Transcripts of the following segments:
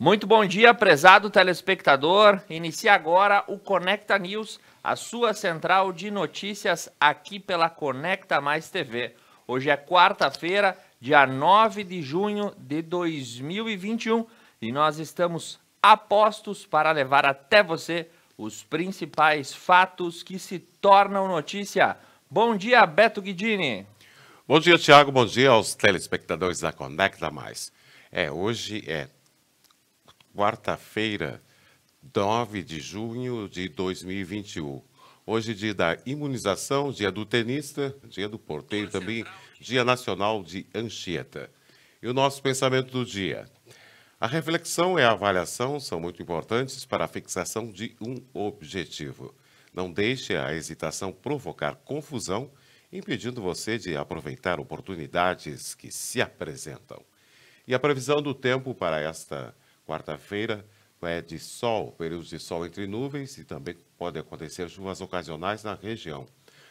Muito bom dia, prezado telespectador. Inicia agora o Conecta News, a sua central de notícias aqui pela Conecta Mais TV. Hoje é quarta-feira, dia 9 de junho de 2021 e nós estamos a postos para levar até você os principais fatos que se tornam notícia. Bom dia, Beto Guidini. Bom dia, Tiago. Bom dia aos telespectadores da Conecta Mais. É, hoje é quarta-feira, 9 de junho de 2021. Hoje, dia da imunização, dia do tenista, dia do porteiro também, dia nacional de Anchieta. E o nosso pensamento do dia. A reflexão e a avaliação são muito importantes para a fixação de um objetivo. Não deixe a hesitação provocar confusão, impedindo você de aproveitar oportunidades que se apresentam. E a previsão do tempo para esta Quarta-feira é de sol, períodos de sol entre nuvens e também podem acontecer chuvas ocasionais na região.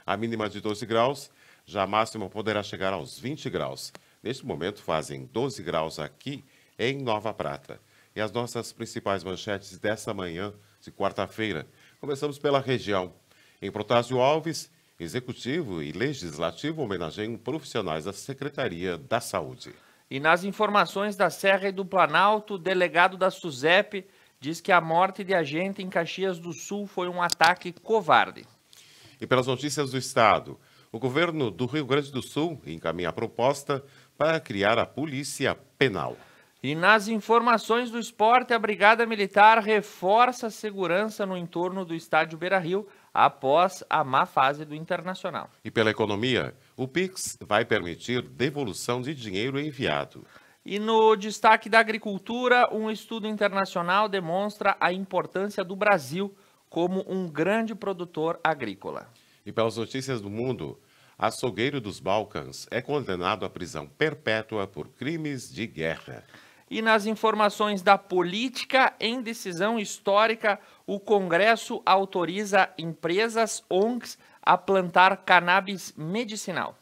A mínima de 12 graus, já a máxima poderá chegar aos 20 graus. Neste momento fazem 12 graus aqui em Nova Prata. E as nossas principais manchetes dessa manhã de quarta-feira. Começamos pela região. Em Protásio Alves, executivo e legislativo homenageiam profissionais da Secretaria da Saúde. E nas informações da Serra e do Planalto, o delegado da SUSEP diz que a morte de agente em Caxias do Sul foi um ataque covarde. E pelas notícias do Estado, o governo do Rio Grande do Sul encaminha a proposta para criar a Polícia Penal. E nas informações do esporte, a Brigada Militar reforça a segurança no entorno do estádio Beira Rio após a má fase do Internacional. E pela economia, o Pix vai permitir devolução de dinheiro enviado. E no destaque da agricultura, um estudo internacional demonstra a importância do Brasil como um grande produtor agrícola. E pelas notícias do mundo, açougueiro dos Balcãs é condenado à prisão perpétua por crimes de guerra. E nas informações da política, em decisão histórica, o Congresso autoriza empresas ONGs a plantar cannabis medicinal.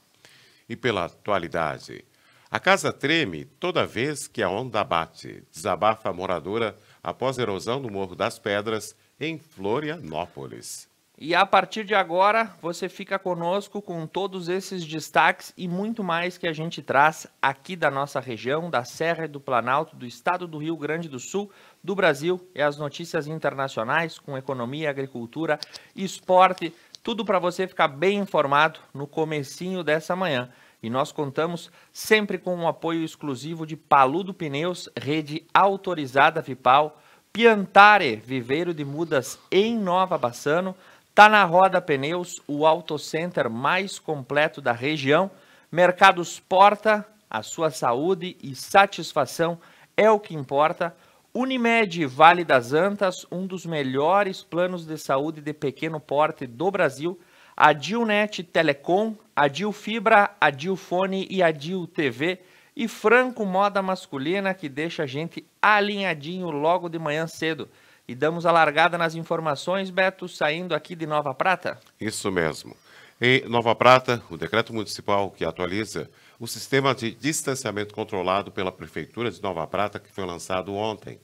E pela atualidade, a casa treme toda vez que a onda bate, desabafa a moradora após a erosão do Morro das Pedras em Florianópolis. E a partir de agora, você fica conosco com todos esses destaques e muito mais que a gente traz aqui da nossa região, da Serra e do Planalto, do estado do Rio Grande do Sul, do Brasil. É as notícias internacionais com economia, agricultura, esporte tudo para você ficar bem informado no comecinho dessa manhã. E nós contamos sempre com um apoio exclusivo de Paludo Pneus, rede autorizada Vipal, Piantare, viveiro de mudas em Nova Bassano, Tá na Roda Pneus, o autocenter center mais completo da região, Mercados Porta, a sua saúde e satisfação é o que importa. Unimed Vale das Antas, um dos melhores planos de saúde de pequeno porte do Brasil. A Dilnet Telecom, a Dil Fibra, a Dilfone Fone e a DilTV TV. E Franco Moda Masculina, que deixa a gente alinhadinho logo de manhã cedo. E damos a largada nas informações, Beto, saindo aqui de Nova Prata. Isso mesmo. Em Nova Prata, o decreto municipal que atualiza o sistema de distanciamento controlado pela Prefeitura de Nova Prata, que foi lançado ontem.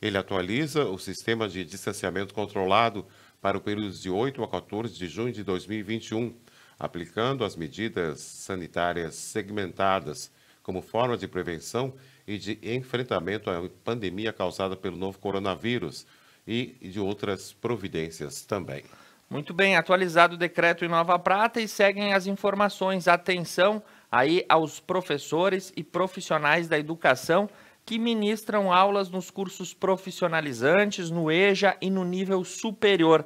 Ele atualiza o sistema de distanciamento controlado para o período de 8 a 14 de junho de 2021, aplicando as medidas sanitárias segmentadas como forma de prevenção e de enfrentamento à pandemia causada pelo novo coronavírus e de outras providências também. Muito bem, atualizado o decreto em Nova Prata e seguem as informações. Atenção! aí aos professores e profissionais da educação que ministram aulas nos cursos profissionalizantes, no EJA e no nível superior.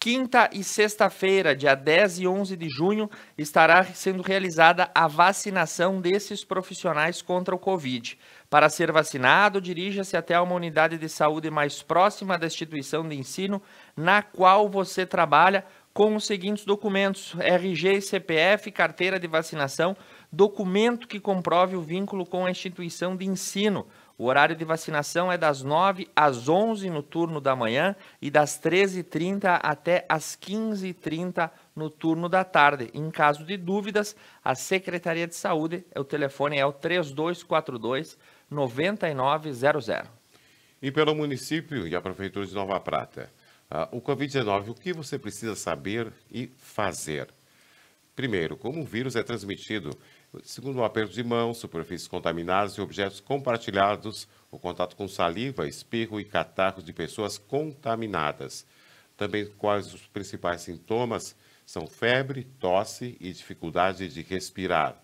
Quinta e sexta-feira, dia 10 e 11 de junho, estará sendo realizada a vacinação desses profissionais contra o Covid. Para ser vacinado, dirija-se até uma unidade de saúde mais próxima da instituição de ensino na qual você trabalha com os seguintes documentos: RG e CPF, carteira de vacinação, documento que comprove o vínculo com a instituição de ensino. O horário de vacinação é das 9 às 11 no turno da manhã e das 13h30 até as 15h30 no turno da tarde. Em caso de dúvidas, a Secretaria de Saúde, o telefone é o 3242 9900. E pelo município e a Prefeitura de Nova Prata, uh, o Covid-19, o que você precisa saber e fazer? Primeiro, como o vírus é transmitido Segundo um aperto de mão, superfícies contaminadas e objetos compartilhados, o contato com saliva, espirro e catarro de pessoas contaminadas. Também quais os principais sintomas são febre, tosse e dificuldade de respirar.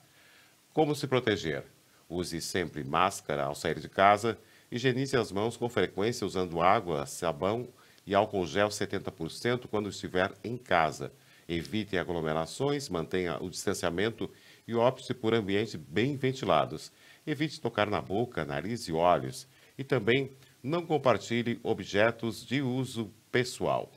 Como se proteger? Use sempre máscara ao sair de casa, higienize as mãos com frequência usando água, sabão e álcool gel 70% quando estiver em casa. Evite aglomerações, mantenha o distanciamento e e opte por ambientes bem ventilados. Evite tocar na boca, nariz e olhos. E também não compartilhe objetos de uso pessoal.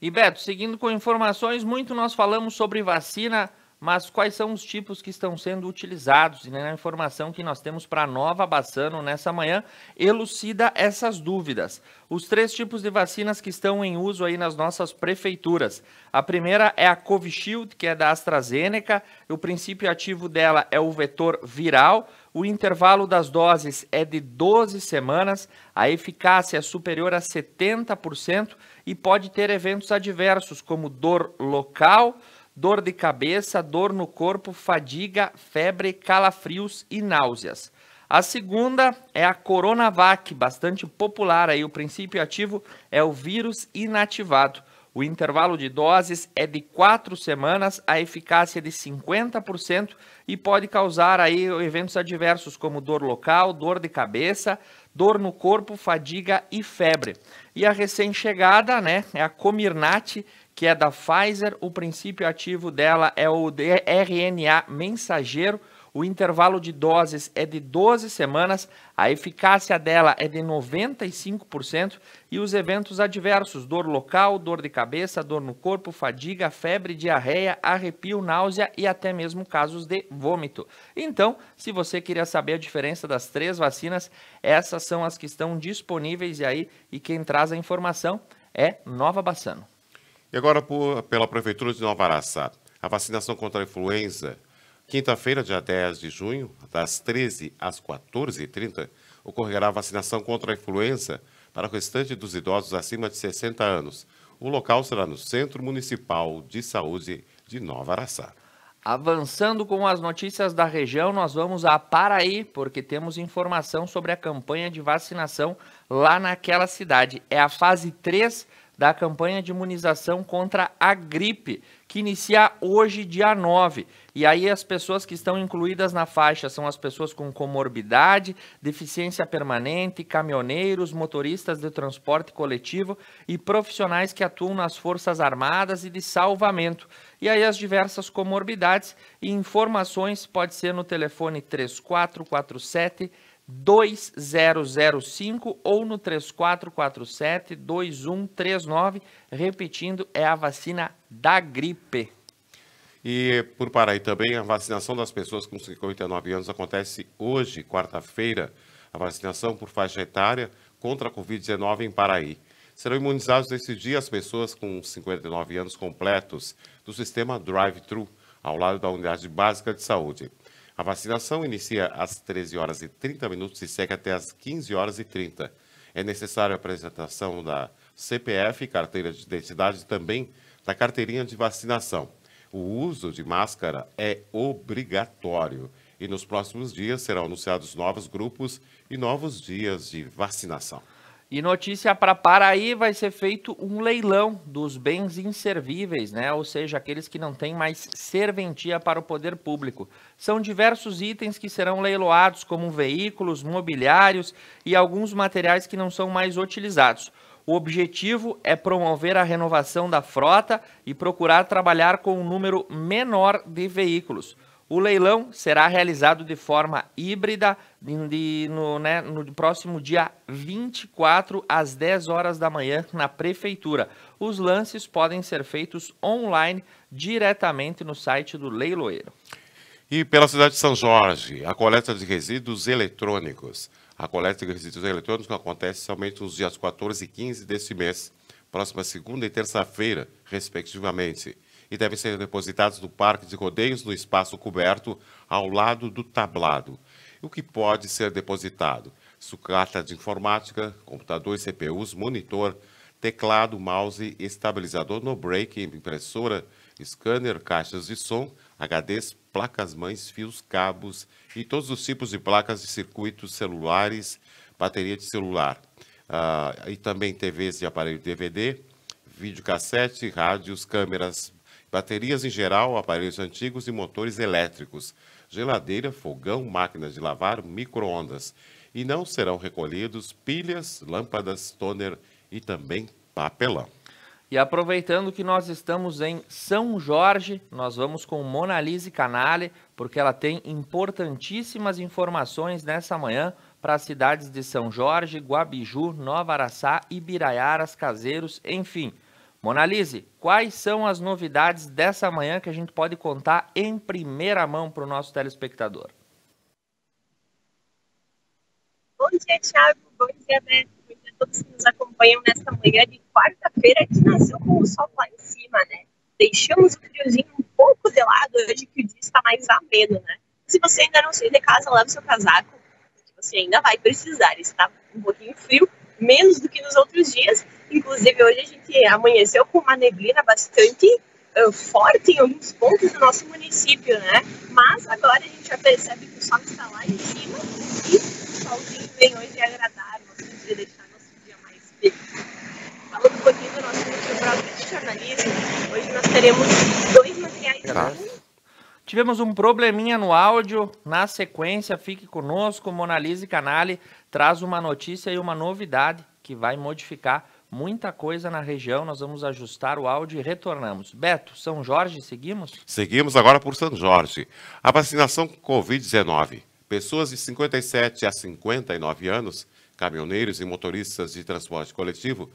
E Beto, seguindo com informações, muito nós falamos sobre vacina mas quais são os tipos que estão sendo utilizados? E né, a informação que nós temos para Nova Bassano nessa manhã elucida essas dúvidas. Os três tipos de vacinas que estão em uso aí nas nossas prefeituras. A primeira é a Covishield, que é da AstraZeneca. O princípio ativo dela é o vetor viral. O intervalo das doses é de 12 semanas, a eficácia é superior a 70% e pode ter eventos adversos, como dor local, dor de cabeça, dor no corpo, fadiga, febre, calafrios e náuseas. A segunda é a Coronavac, bastante popular aí. O princípio ativo é o vírus inativado. O intervalo de doses é de quatro semanas, a eficácia é de 50% e pode causar aí eventos adversos como dor local, dor de cabeça, dor no corpo, fadiga e febre. E a recém-chegada, né, é a Comirnaty, que é da Pfizer. O princípio ativo dela é o RNA mensageiro. O intervalo de doses é de 12 semanas, a eficácia dela é de 95% e os eventos adversos, dor local, dor de cabeça, dor no corpo, fadiga, febre, diarreia, arrepio, náusea e até mesmo casos de vômito. Então, se você queria saber a diferença das três vacinas, essas são as que estão disponíveis e aí e quem traz a informação é Nova Bassano. E agora por, pela Prefeitura de Nova Araçá, a vacinação contra a influenza, quinta-feira, dia 10 de junho, das 13 às 14h30, ocorrerá a vacinação contra a influenza para o restante dos idosos acima de 60 anos. O local será no Centro Municipal de Saúde de Nova Araçá. Avançando com as notícias da região, nós vamos a Paraí, porque temos informação sobre a campanha de vacinação lá naquela cidade. É a fase 3 da campanha de imunização contra a gripe, que inicia hoje, dia 9. E aí as pessoas que estão incluídas na faixa são as pessoas com comorbidade, deficiência permanente, caminhoneiros, motoristas de transporte coletivo e profissionais que atuam nas Forças Armadas e de salvamento. E aí as diversas comorbidades e informações pode ser no telefone 3447 2005 ou no 3447 2139, repetindo, é a vacina da gripe. E por Paraí também, a vacinação das pessoas com 59 anos acontece hoje, quarta-feira. A vacinação por faixa etária contra a Covid-19 em Paraí. Serão imunizados nesse dia as pessoas com 59 anos completos do sistema Drive-Thru, ao lado da unidade básica de saúde. A vacinação inicia às 13 horas e 30 minutos e segue até às 15 horas e 30. É necessário a apresentação da CPF, carteira de identidade e também da carteirinha de vacinação. O uso de máscara é obrigatório e nos próximos dias serão anunciados novos grupos e novos dias de vacinação. E notícia para Paraí vai ser feito um leilão dos bens inservíveis, né? Ou seja, aqueles que não têm mais serventia para o poder público. São diversos itens que serão leiloados, como veículos, mobiliários e alguns materiais que não são mais utilizados. O objetivo é promover a renovação da frota e procurar trabalhar com um número menor de veículos. O leilão será realizado de forma híbrida de, no, né, no, próximo dia 24 às 10 horas da manhã na prefeitura. Os lances podem ser feitos online diretamente no site do leiloeiro. E pela cidade de São Jorge, a coleta de resíduos eletrônicos. A coleta de resíduos eletrônicos acontece somente nos dias 14 e 15 deste mês, próxima segunda e terça-feira, respectivamente e devem ser depositados no Parque de Rodeios, no espaço coberto ao lado do tablado. O que pode ser depositado? Sucata de informática, computador, CPUs, monitor, teclado, mouse, estabilizador no break, impressora, scanner, caixas de som, HDs, placas-mães, fios, cabos e todos os tipos de placas de circuitos celulares, bateria de celular. Uh, e também TVs de aparelho DVD, videocassete, rádios, câmeras, baterias em geral, aparelhos antigos e motores elétricos, geladeira, fogão, máquinas de lavar, microondas. E não serão recolhidos pilhas, lâmpadas, toner e também papelão. E aproveitando que nós estamos em São Jorge, nós vamos com Monalise Canale, porque ela tem importantíssimas informações nessa manhã para as cidades de São Jorge, Guabiju, Nova Araçá, Ibiraiaras, Caseiros, enfim. Monalise, quais são as novidades dessa manhã que a gente pode contar em primeira mão para o nosso telespectador? Bom dia, Thiago. Bom dia, Beto. Bom dia a todos que nos acompanham nesta manhã de quarta-feira que nasceu com o sol lá em cima, né? Deixamos o friozinho um pouco de lado hoje que o dia está mais ameno, né? Se você ainda não saiu de casa, leve seu casaco, porque você ainda vai precisar. Está um pouquinho frio, menos do que nos outros dias. Inclusive, hoje a gente amanheceu com uma neblina bastante uh, forte em alguns pontos do nosso município, né? Mas agora a gente já percebe que o sol está lá em cima e o solzinho vem hoje é agradável, assim, de deixar nosso dia mais feliz. Falando um pouquinho do nosso programa de jornalismo, hoje nós teremos dois materiais tá. Tivemos um probleminha no áudio. Na sequência, fique conosco. Monalise Canale traz uma notícia e uma novidade que vai modificar muita coisa na região. Nós vamos ajustar o áudio e retornamos. Beto, São Jorge, seguimos? Seguimos agora por São Jorge. A vacinação com Covid-19. Pessoas de 57 a 59 anos, caminhoneiros e motoristas de transporte coletivo,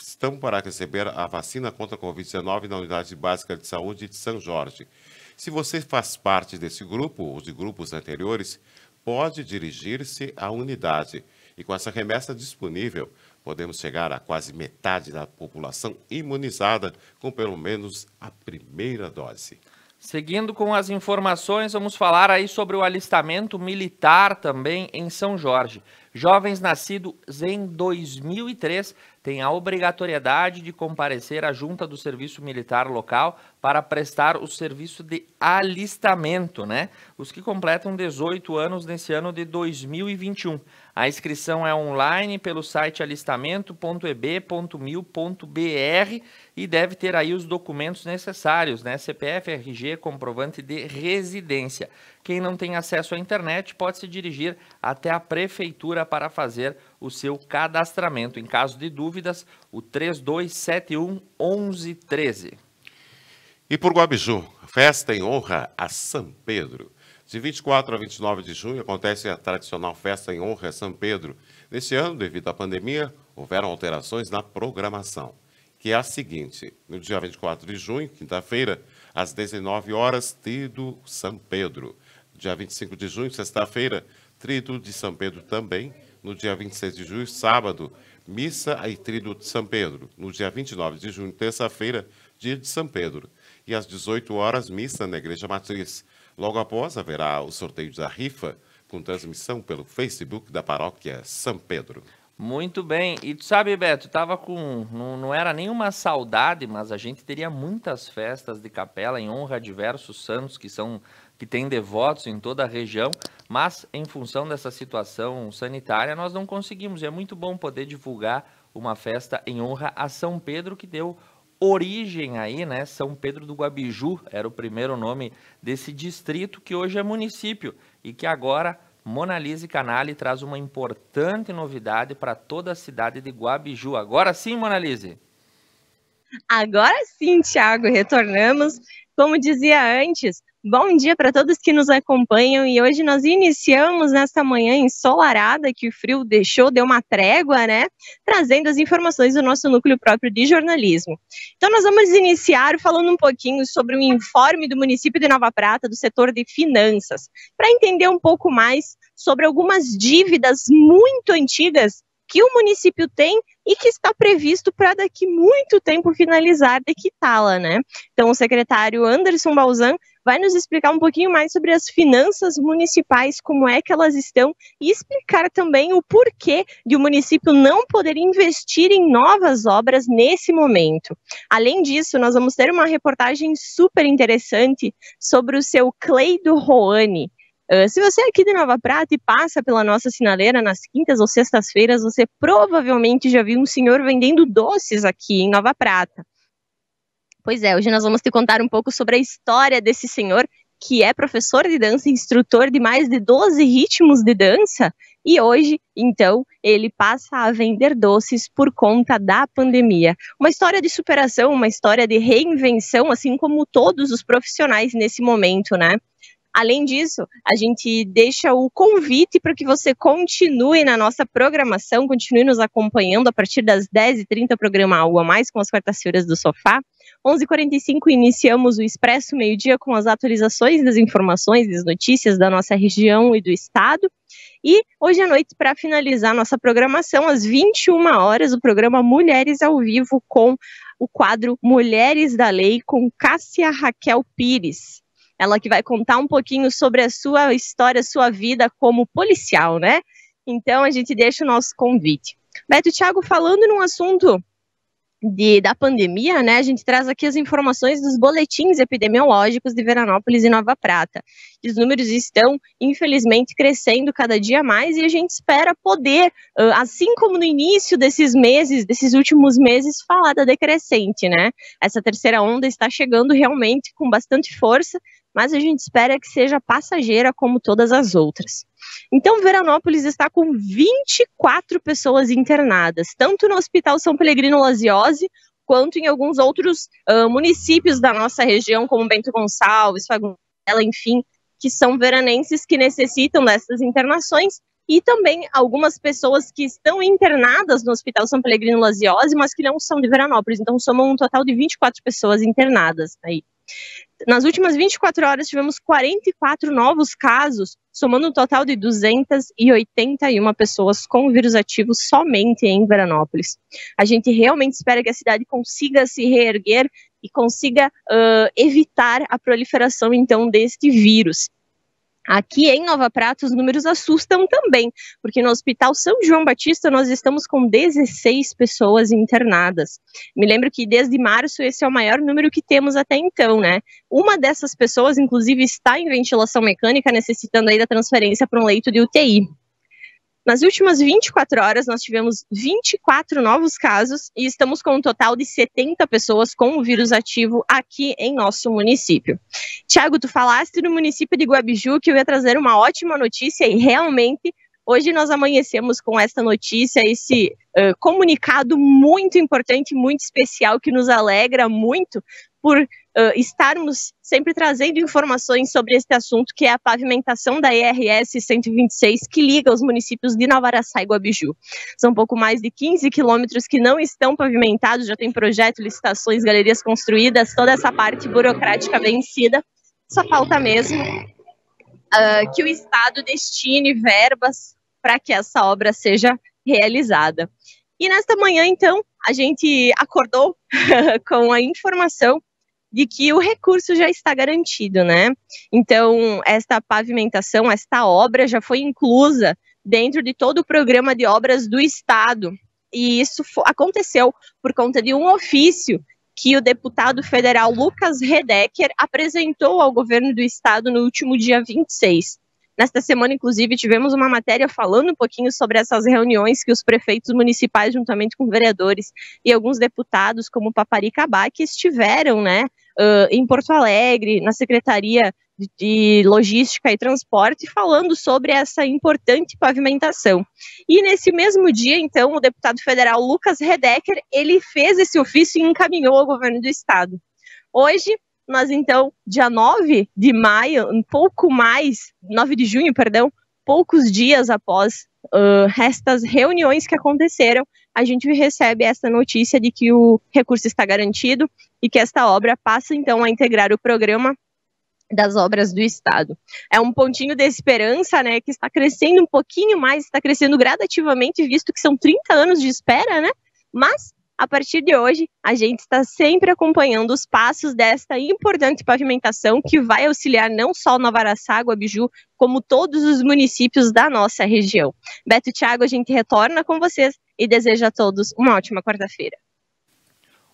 estão para receber a vacina contra a Covid-19 na Unidade Básica de Saúde de São Jorge. Se você faz parte desse grupo ou de grupos anteriores, pode dirigir-se à unidade. E com essa remessa disponível, podemos chegar a quase metade da população imunizada com pelo menos a primeira dose. Seguindo com as informações, vamos falar aí sobre o alistamento militar também em São Jorge. Jovens nascidos em 2003 tem a obrigatoriedade de comparecer à junta do serviço militar local para prestar o serviço de alistamento, né? Os que completam 18 anos nesse ano de 2021. A inscrição é online pelo site alistamento.eb.mil.br e deve ter aí os documentos necessários, né? CPF, RG, comprovante de residência. Quem não tem acesso à internet pode se dirigir até a prefeitura para fazer o o seu cadastramento. Em caso de dúvidas, o 3271 1113. E por Guabiju, festa em honra a São Pedro. De 24 a 29 de junho acontece a tradicional festa em honra a São Pedro. Neste ano, devido à pandemia, houveram alterações na programação, que é a seguinte: no dia 24 de junho, quinta-feira, às 19 horas, Trido São Pedro. Dia 25 de junho, sexta-feira, Trido de São Pedro também no dia 26 de junho, sábado, missa e trilho de São Pedro. No dia 29 de junho, terça-feira, dia de São Pedro. E às 18 horas, missa na Igreja Matriz. Logo após, haverá o sorteio da rifa, com transmissão pelo Facebook da Paróquia São Pedro. Muito bem. E tu sabe, Beto, tava com. Não, não era nenhuma saudade, mas a gente teria muitas festas de capela em honra a diversos santos que são que tem devotos em toda a região, mas em função dessa situação sanitária nós não conseguimos. E é muito bom poder divulgar uma festa em honra a São Pedro que deu origem aí, né? São Pedro do Guabiju era o primeiro nome desse distrito que hoje é município e que agora Monalise Canali traz uma importante novidade para toda a cidade de Guabiju. Agora sim, Monalise. Agora sim, Thiago, retornamos. Como dizia antes, Bom dia para todos que nos acompanham e hoje nós iniciamos nesta manhã ensolarada que o frio deixou, deu uma trégua, né? Trazendo as informações do nosso núcleo próprio de jornalismo. Então nós vamos iniciar falando um pouquinho sobre o informe do município de Nova Prata do setor de finanças, para entender um pouco mais sobre algumas dívidas muito antigas que o município tem e que está previsto para daqui muito tempo finalizar de quitá-la, né? Então o secretário Anderson Balzan vai nos explicar um pouquinho mais sobre as finanças municipais, como é que elas estão, e explicar também o porquê de o um município não poder investir em novas obras nesse momento. Além disso, nós vamos ter uma reportagem super interessante sobre o seu Cleido Roane. Uh, se você é aqui de Nova Prata e passa pela nossa sinaleira nas quintas ou sextas-feiras, você provavelmente já viu um senhor vendendo doces aqui em Nova Prata. Pois é, hoje nós vamos te contar um pouco sobre a história desse senhor que é professor de dança, instrutor de mais de 12 ritmos de dança, e hoje, então, ele passa a vender doces por conta da pandemia. Uma história de superação, uma história de reinvenção, assim como todos os profissionais nesse momento, né? Além disso, a gente deixa o convite para que você continue na nossa programação, continue nos acompanhando a partir das 10h30, programa Algo a Mais com as quartas-feiras do Sofá. 11h45 iniciamos o Expresso Meio Dia com as atualizações das informações, das notícias da nossa região e do estado. E hoje à noite, para finalizar nossa programação, às 21 horas, o programa Mulheres ao Vivo com o quadro Mulheres da Lei com Cássia Raquel Pires. Ela que vai contar um pouquinho sobre a sua história, sua vida como policial, né? Então a gente deixa o nosso convite. Beto Thiago falando num assunto de, da pandemia, né, a gente traz aqui as informações dos boletins epidemiológicos de Veranópolis e Nova Prata. Os números estão, infelizmente, crescendo cada dia mais e a gente espera poder, assim como no início desses meses, desses últimos meses, falar da decrescente, né? Essa terceira onda está chegando realmente com bastante força, mas a gente espera que seja passageira como todas as outras. Então, Veranópolis está com 24 pessoas internadas, tanto no Hospital São Pelegrino Laziose, quanto em alguns outros uh, municípios da nossa região, como Bento Gonçalves, Fagundela, enfim, que são veranenses que necessitam dessas internações, e também algumas pessoas que estão internadas no Hospital São Pelegrino Laziose, mas que não são de Veranópolis, então somam um total de 24 pessoas internadas aí. Nas últimas 24 horas, tivemos 44 novos casos, somando um total de 281 pessoas com o vírus ativo somente em Veranópolis. A gente realmente espera que a cidade consiga se reerguer e consiga uh, evitar a proliferação, então, deste vírus. Aqui em Nova Prata, os números assustam também, porque no Hospital São João Batista nós estamos com 16 pessoas internadas. Me lembro que desde março esse é o maior número que temos até então, né? Uma dessas pessoas, inclusive, está em ventilação mecânica, necessitando aí da transferência para um leito de UTI. Nas últimas 24 horas, nós tivemos 24 novos casos e estamos com um total de 70 pessoas com o vírus ativo aqui em nosso município. Tiago, tu falaste no município de Guabiju que eu ia trazer uma ótima notícia e realmente hoje nós amanhecemos com esta notícia, esse uh, comunicado muito importante, muito especial que nos alegra muito por uh, estarmos sempre trazendo informações sobre este assunto, que é a pavimentação da IRS 126, que liga os municípios de Navaraçá e Guabiju. São um pouco mais de 15 quilômetros que não estão pavimentados, já tem projeto, licitações, galerias construídas, toda essa parte burocrática vencida. Só falta mesmo uh, que o Estado destine verbas para que essa obra seja realizada. E nesta manhã, então, a gente acordou com a informação de que o recurso já está garantido, né? Então, esta pavimentação, esta obra já foi inclusa dentro de todo o programa de obras do Estado. E isso aconteceu por conta de um ofício que o deputado federal Lucas Redecker apresentou ao governo do estado no último dia 26. Nesta semana, inclusive, tivemos uma matéria falando um pouquinho sobre essas reuniões que os prefeitos municipais, juntamente com vereadores e alguns deputados, como Paparica que estiveram, né, uh, em Porto Alegre, na Secretaria de Logística e Transporte, falando sobre essa importante pavimentação. E nesse mesmo dia, então, o deputado federal Lucas Redecker, ele fez esse ofício e encaminhou ao governo do estado. Hoje, nós então, dia 9 de maio, um pouco mais, 9 de junho, perdão, poucos dias após uh, estas reuniões que aconteceram, a gente recebe essa notícia de que o recurso está garantido e que esta obra passa então a integrar o programa das obras do Estado. É um pontinho de esperança, né, que está crescendo um pouquinho mais, está crescendo gradativamente, visto que são 30 anos de espera, né? Mas a partir de hoje, a gente está sempre acompanhando os passos desta importante pavimentação que vai auxiliar não só Nova Araçágua, Biju, como todos os municípios da nossa região. Beto Thiago, a gente retorna com vocês e deseja a todos uma ótima quarta-feira.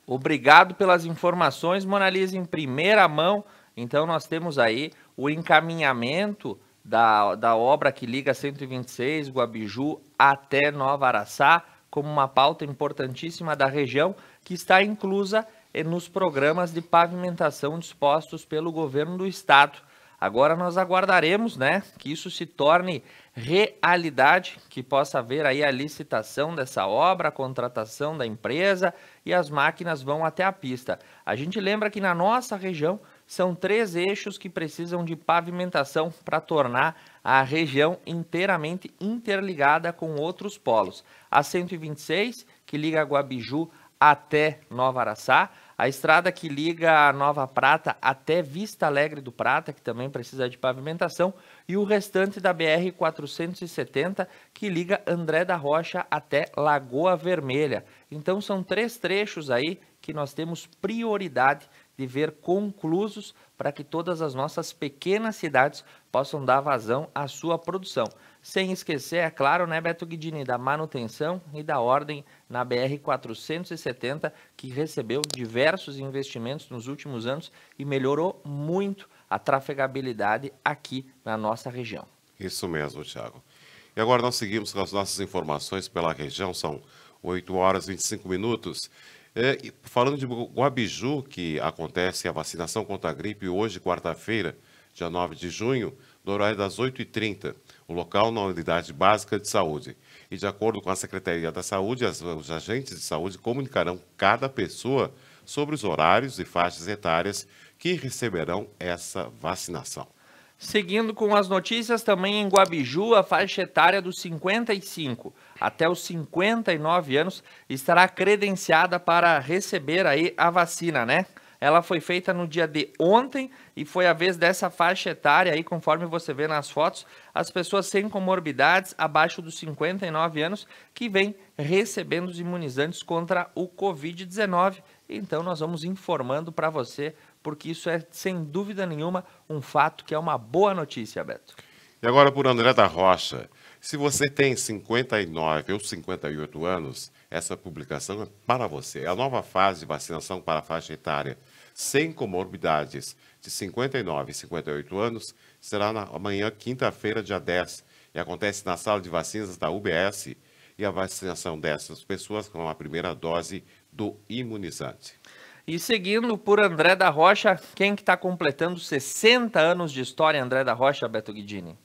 Obrigado pelas informações, Monalisa, em primeira mão. Então, nós temos aí o encaminhamento da, da obra que liga 126 Guabiju até Nova Araçá como uma pauta importantíssima da região que está inclusa eh, nos programas de pavimentação dispostos pelo governo do estado. Agora nós aguardaremos, né, que isso se torne realidade, que possa haver aí a licitação dessa obra, a contratação da empresa e as máquinas vão até a pista. A gente lembra que na nossa região são três eixos que precisam de pavimentação para tornar a região inteiramente interligada com outros polos. A 126, que liga Guabiju até Nova Araçá, a estrada que liga a Nova Prata até Vista Alegre do Prata, que também precisa de pavimentação, e o restante da BR-470, que liga André da Rocha até Lagoa Vermelha. Então são três trechos aí que nós temos prioridade de ver conclusos para que todas as nossas pequenas cidades possam dar vazão à sua produção. Sem esquecer, é claro, né, Beto Guidini, da manutenção e da ordem na BR-470, que recebeu diversos investimentos nos últimos anos e melhorou muito a trafegabilidade aqui na nossa região. Isso mesmo, Tiago. E agora nós seguimos com as nossas informações pela região, são 8 horas e 25 minutos. É, falando de Guabiju, que acontece a vacinação contra a gripe hoje, quarta-feira, dia 9 de junho, no horário das 8h30, o local na Unidade Básica de Saúde. E de acordo com a Secretaria da Saúde, as, os agentes de saúde comunicarão cada pessoa sobre os horários e faixas etárias que receberão essa vacinação. Seguindo com as notícias, também em Guabiju, a faixa etária dos 55 até os 59 anos estará credenciada para receber aí a vacina, né? Ela foi feita no dia de ontem e foi a vez dessa faixa etária aí, conforme você vê nas fotos, as pessoas sem comorbidades abaixo dos 59 anos que vêm recebendo os imunizantes contra o COVID-19. Então nós vamos informando para você porque isso é, sem dúvida nenhuma, um fato que é uma boa notícia, Beto. E agora por André da Rocha. Se você tem 59 ou 58 anos, essa publicação é para você. É a nova fase de vacinação para a faixa etária sem comorbidades de 59 e 58 anos será na quinta-feira, dia 10, e acontece na sala de vacinas da UBS e a vacinação dessas pessoas com a primeira dose do imunizante. E seguindo por André da Rocha, quem que está completando 60 anos de história, André da Rocha, Beto Guidini?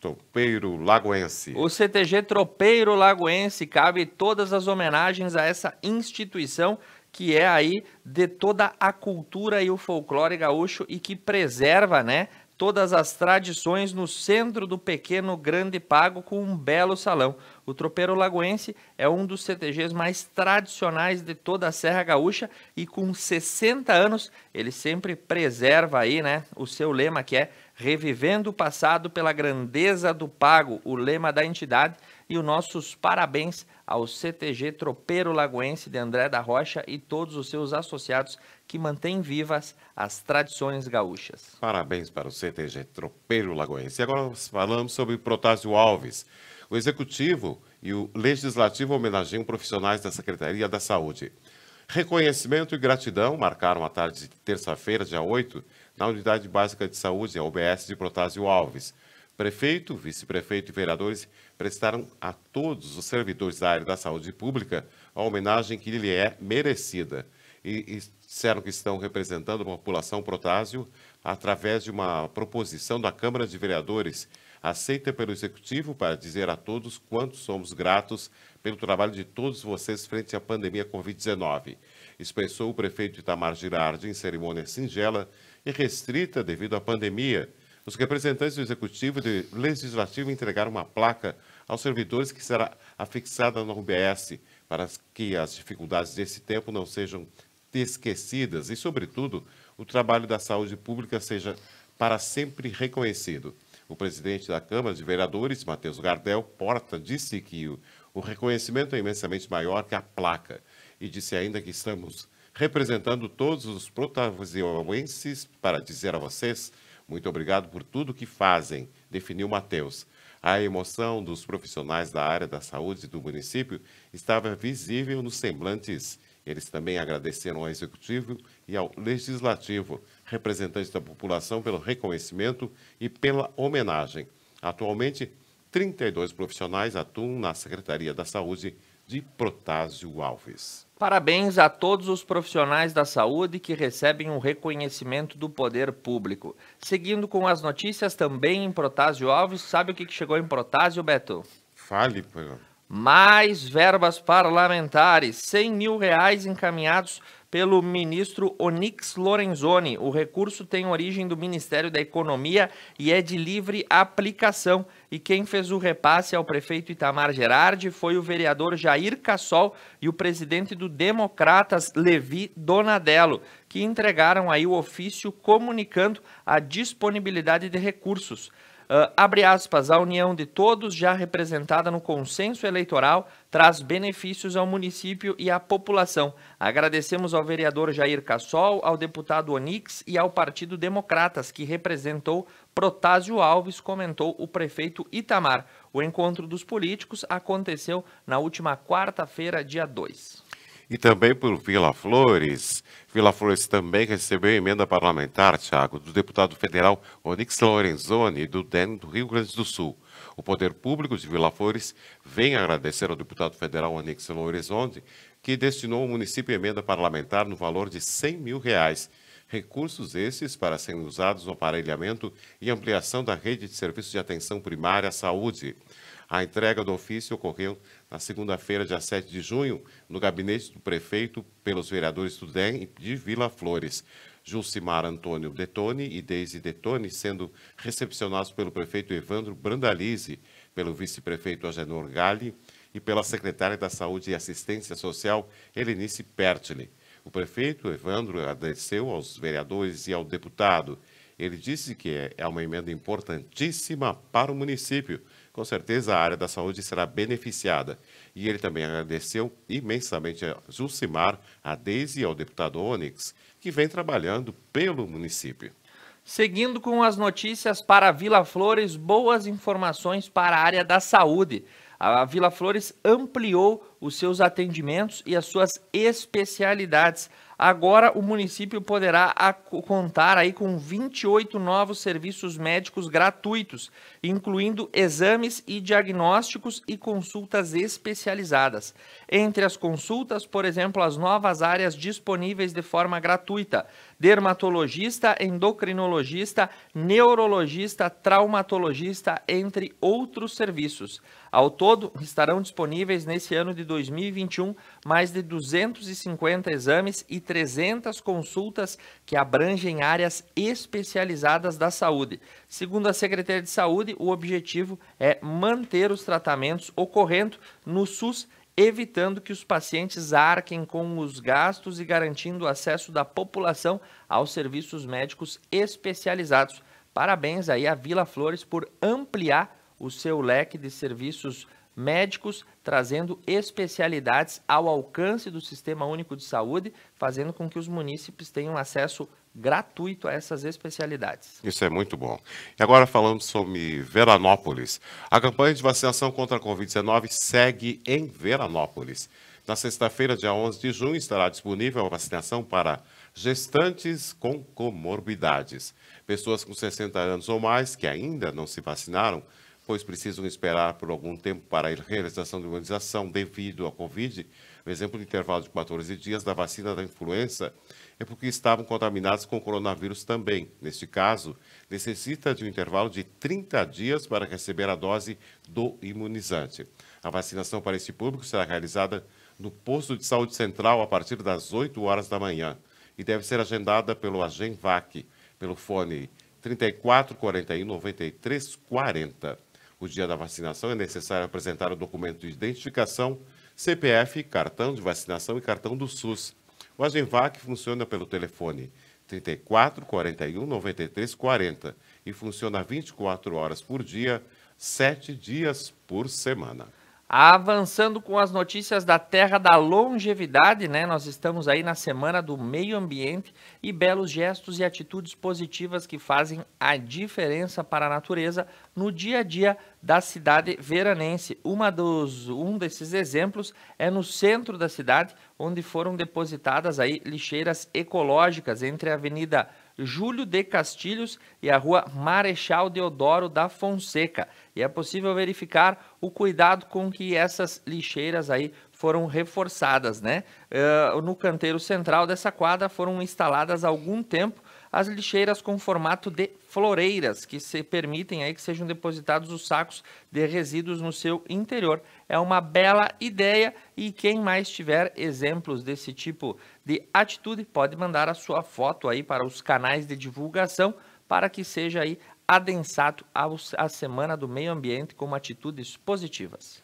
Tropeiro Lagoense. O CTG Tropeiro Lagoense cabe todas as homenagens a essa instituição que é aí de toda a cultura e o folclore gaúcho e que preserva, né, todas as tradições no centro do pequeno Grande Pago com um belo salão. O Tropeiro Lagoense é um dos CTGs mais tradicionais de toda a Serra Gaúcha e com 60 anos ele sempre preserva aí, né, o seu lema que é Revivendo o passado pela grandeza do pago, o lema da entidade e os nossos parabéns ao CTG Tropeiro Lagoense de André da Rocha e todos os seus associados que mantém vivas as tradições gaúchas. Parabéns para o CTG Tropeiro Lagoense. E agora falamos sobre Protásio Alves. O Executivo e o Legislativo homenageiam profissionais da Secretaria da Saúde. Reconhecimento e gratidão marcaram a tarde de terça-feira, dia 8, na Unidade Básica de Saúde, a UBS de Protásio Alves. Prefeito, vice-prefeito e vereadores prestaram a todos os servidores da área da saúde pública a homenagem que lhe é merecida. E, e disseram que estão representando a população protásio através de uma proposição da Câmara de Vereadores aceita pelo Executivo para dizer a todos quanto somos gratos pelo trabalho de todos vocês frente à pandemia Covid-19. Expressou o prefeito Itamar Girardi em cerimônia singela e restrita devido à pandemia. Os representantes do Executivo e do Legislativo entregaram uma placa aos servidores que será afixada no UBS para que as dificuldades desse tempo não sejam esquecidas e, sobretudo, o trabalho da saúde pública seja para sempre reconhecido. O presidente da Câmara de Vereadores, Matheus Gardel Porta, disse que o, o reconhecimento é imensamente maior que a placa e disse ainda que estamos representando todos os protagonistas para dizer a vocês muito obrigado por tudo que fazem, definiu Matheus. A emoção dos profissionais da área da saúde do município estava visível nos semblantes eles também agradeceram ao Executivo e ao Legislativo, representantes da população, pelo reconhecimento e pela homenagem. Atualmente, 32 profissionais atuam na Secretaria da Saúde de Protásio Alves. Parabéns a todos os profissionais da saúde que recebem o um reconhecimento do poder público. Seguindo com as notícias também em Protásio Alves, sabe o que chegou em Protásio, Beto? Fale, por mais verbas parlamentares, 100 mil reais encaminhados pelo ministro Onix Lorenzoni. O recurso tem origem do Ministério da Economia e é de livre aplicação. E quem fez o repasse ao é prefeito Itamar Gerardi foi o vereador Jair Cassol e o presidente do Democratas, Levi Donadello, que entregaram aí o ofício comunicando a disponibilidade de recursos. Uh, abre aspas, a união de todos já representada no consenso eleitoral traz benefícios ao município e à população. Agradecemos ao vereador Jair Cassol, ao deputado Onix e ao Partido Democratas, que representou Protásio Alves, comentou o prefeito Itamar. O encontro dos políticos aconteceu na última quarta-feira, dia 2 e também por Vila Flores. Vila Flores também recebeu emenda parlamentar, Tiago, do deputado federal Onix Lorenzoni e do DEN do Rio Grande do Sul. O Poder Público de Vila Flores vem agradecer ao deputado federal Onix Lorenzoni, que destinou ao município emenda parlamentar no valor de 100 mil reais. Recursos esses para serem usados no aparelhamento e ampliação da rede de serviços de atenção primária à saúde. A entrega do ofício ocorreu na segunda-feira, dia 7 de junho, no gabinete do prefeito, pelos vereadores do DEM de Vila Flores. Jucimar Antônio Detone e Deise Detone, sendo recepcionados pelo prefeito Evandro Brandalize, pelo vice-prefeito Agenor Galli e pela secretária da Saúde e Assistência Social, Helenice Pertile. O prefeito Evandro agradeceu aos vereadores e ao deputado. Ele disse que é uma emenda importantíssima para o município, com certeza a área da saúde será beneficiada. E ele também agradeceu imensamente a Jucimar, a Deise e ao deputado Onyx, que vem trabalhando pelo município. Seguindo com as notícias para Vila Flores, boas informações para a área da saúde. A Vila Flores ampliou os seus atendimentos e as suas especialidades. Agora o município poderá contar aí com 28 novos serviços médicos gratuitos incluindo exames e diagnósticos e consultas especializadas. Entre as consultas, por exemplo, as novas áreas disponíveis de forma gratuita: dermatologista, endocrinologista, neurologista, traumatologista, entre outros serviços. Ao todo, estarão disponíveis nesse ano de 2021 mais de 250 exames e 300 consultas que abrangem áreas especializadas da saúde. Segundo a Secretaria de Saúde, o objetivo é manter os tratamentos ocorrendo no SUS, evitando que os pacientes arquem com os gastos e garantindo o acesso da população aos serviços médicos especializados. Parabéns aí à Vila Flores por ampliar o seu leque de serviços médicos médicos trazendo especialidades ao alcance do Sistema Único de Saúde, fazendo com que os munícipes tenham acesso gratuito a essas especialidades. Isso é muito bom. E agora falando sobre Veranópolis. A campanha de vacinação contra a Covid-19 segue em Veranópolis. Na sexta-feira, dia 11 de junho, estará disponível a vacinação para gestantes com comorbidades. Pessoas com 60 anos ou mais que ainda não se vacinaram pois precisam esperar por algum tempo para a realização da imunização devido à Covid. O exemplo do intervalo de 14 dias da vacina da influenza é porque estavam contaminados com coronavírus também. Neste caso, necessita de um intervalo de 30 dias para receber a dose do imunizante. A vacinação para este público será realizada no posto de saúde central a partir das 8 horas da manhã e deve ser agendada pelo Agenvac, pelo fone 34 41 93 40. O dia da vacinação é necessário apresentar o documento de identificação, CPF, cartão de vacinação e cartão do SUS. O Agenvac funciona pelo telefone 34 41 93 40 e funciona 24 horas por dia, 7 dias por semana. Avançando com as notícias da terra da longevidade, né? Nós estamos aí na semana do meio ambiente e belos gestos e atitudes positivas que fazem a diferença para a natureza no dia a dia da cidade veranense. Uma dos, um desses exemplos é no centro da cidade, onde foram depositadas aí lixeiras ecológicas entre a Avenida Júlio de Castilhos e a rua Marechal Deodoro da Fonseca. E é possível verificar o cuidado com que essas lixeiras aí foram reforçadas, né? Uh, no canteiro central dessa quadra foram instaladas há algum tempo as lixeiras com formato de floreiras, que se permitem aí que sejam depositados os sacos de resíduos no seu interior. É uma bela ideia e quem mais tiver exemplos desse tipo de atitude pode mandar a sua foto aí para os canais de divulgação para que seja aí adensado à Semana do Meio Ambiente com atitudes positivas.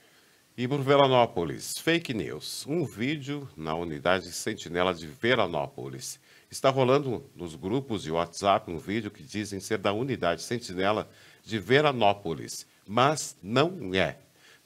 E por Veranópolis, fake news. Um vídeo na unidade Sentinela de Veranópolis Está rolando nos grupos de WhatsApp um vídeo que dizem ser da unidade Sentinela de Veranópolis, mas não é.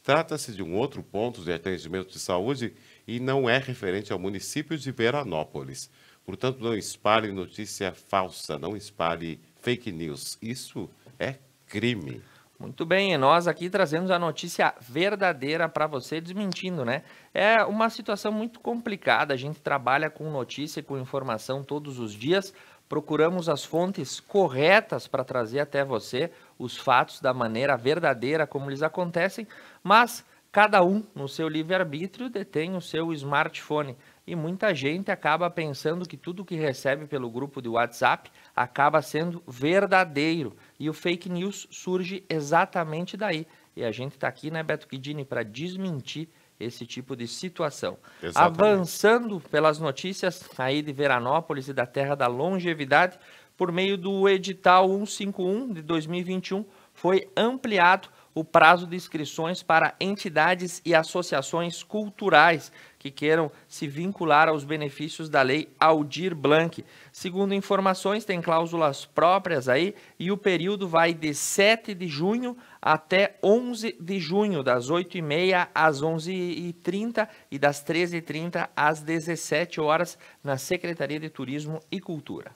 Trata-se de um outro ponto de atendimento de saúde e não é referente ao município de Veranópolis. Portanto, não espalhe notícia falsa, não espalhe fake news. Isso é crime. Muito bem, nós aqui trazemos a notícia verdadeira para você, desmentindo, né? É uma situação muito complicada, a gente trabalha com notícia e com informação todos os dias, procuramos as fontes corretas para trazer até você os fatos da maneira verdadeira como eles acontecem, mas cada um no seu livre-arbítrio detém o seu smartphone e muita gente acaba pensando que tudo que recebe pelo grupo de WhatsApp acaba sendo verdadeiro. E o fake news surge exatamente daí. E a gente está aqui, né, Beto Kidini, para desmentir esse tipo de situação. Exatamente. Avançando pelas notícias aí de Veranópolis e da Terra da Longevidade, por meio do edital 151 de 2021, foi ampliado o prazo de inscrições para entidades e associações culturais que queiram se vincular aos benefícios da lei Aldir Blanc. Segundo informações, tem cláusulas próprias aí e o período vai de 7 de junho até 11 de junho, das 8h30 às 11h30 e das 13h30 às 17 horas na Secretaria de Turismo e Cultura.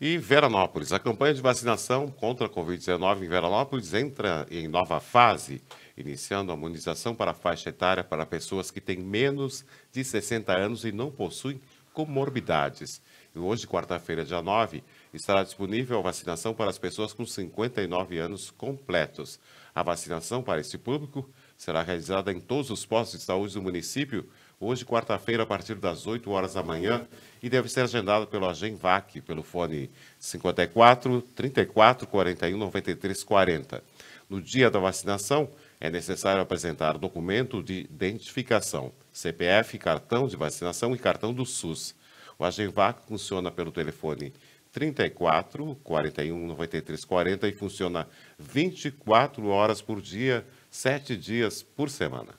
E Veranópolis, a campanha de vacinação contra a Covid-19 em Veranópolis entra em nova fase iniciando a imunização para a faixa etária para pessoas que têm menos de 60 anos e não possuem comorbidades. E hoje, quarta-feira, dia 9, estará disponível a vacinação para as pessoas com 59 anos completos. A vacinação para esse público será realizada em todos os postos de saúde do município, hoje, quarta-feira, a partir das 8 horas da manhã, e deve ser agendada pelo Agenvac, pelo fone 54 34 41 93 40. No dia da vacinação, é necessário apresentar documento de identificação, CPF, cartão de vacinação e cartão do SUS. O Agenvac funciona pelo telefone 34 41 93 40 e funciona 24 horas por dia, 7 dias por semana.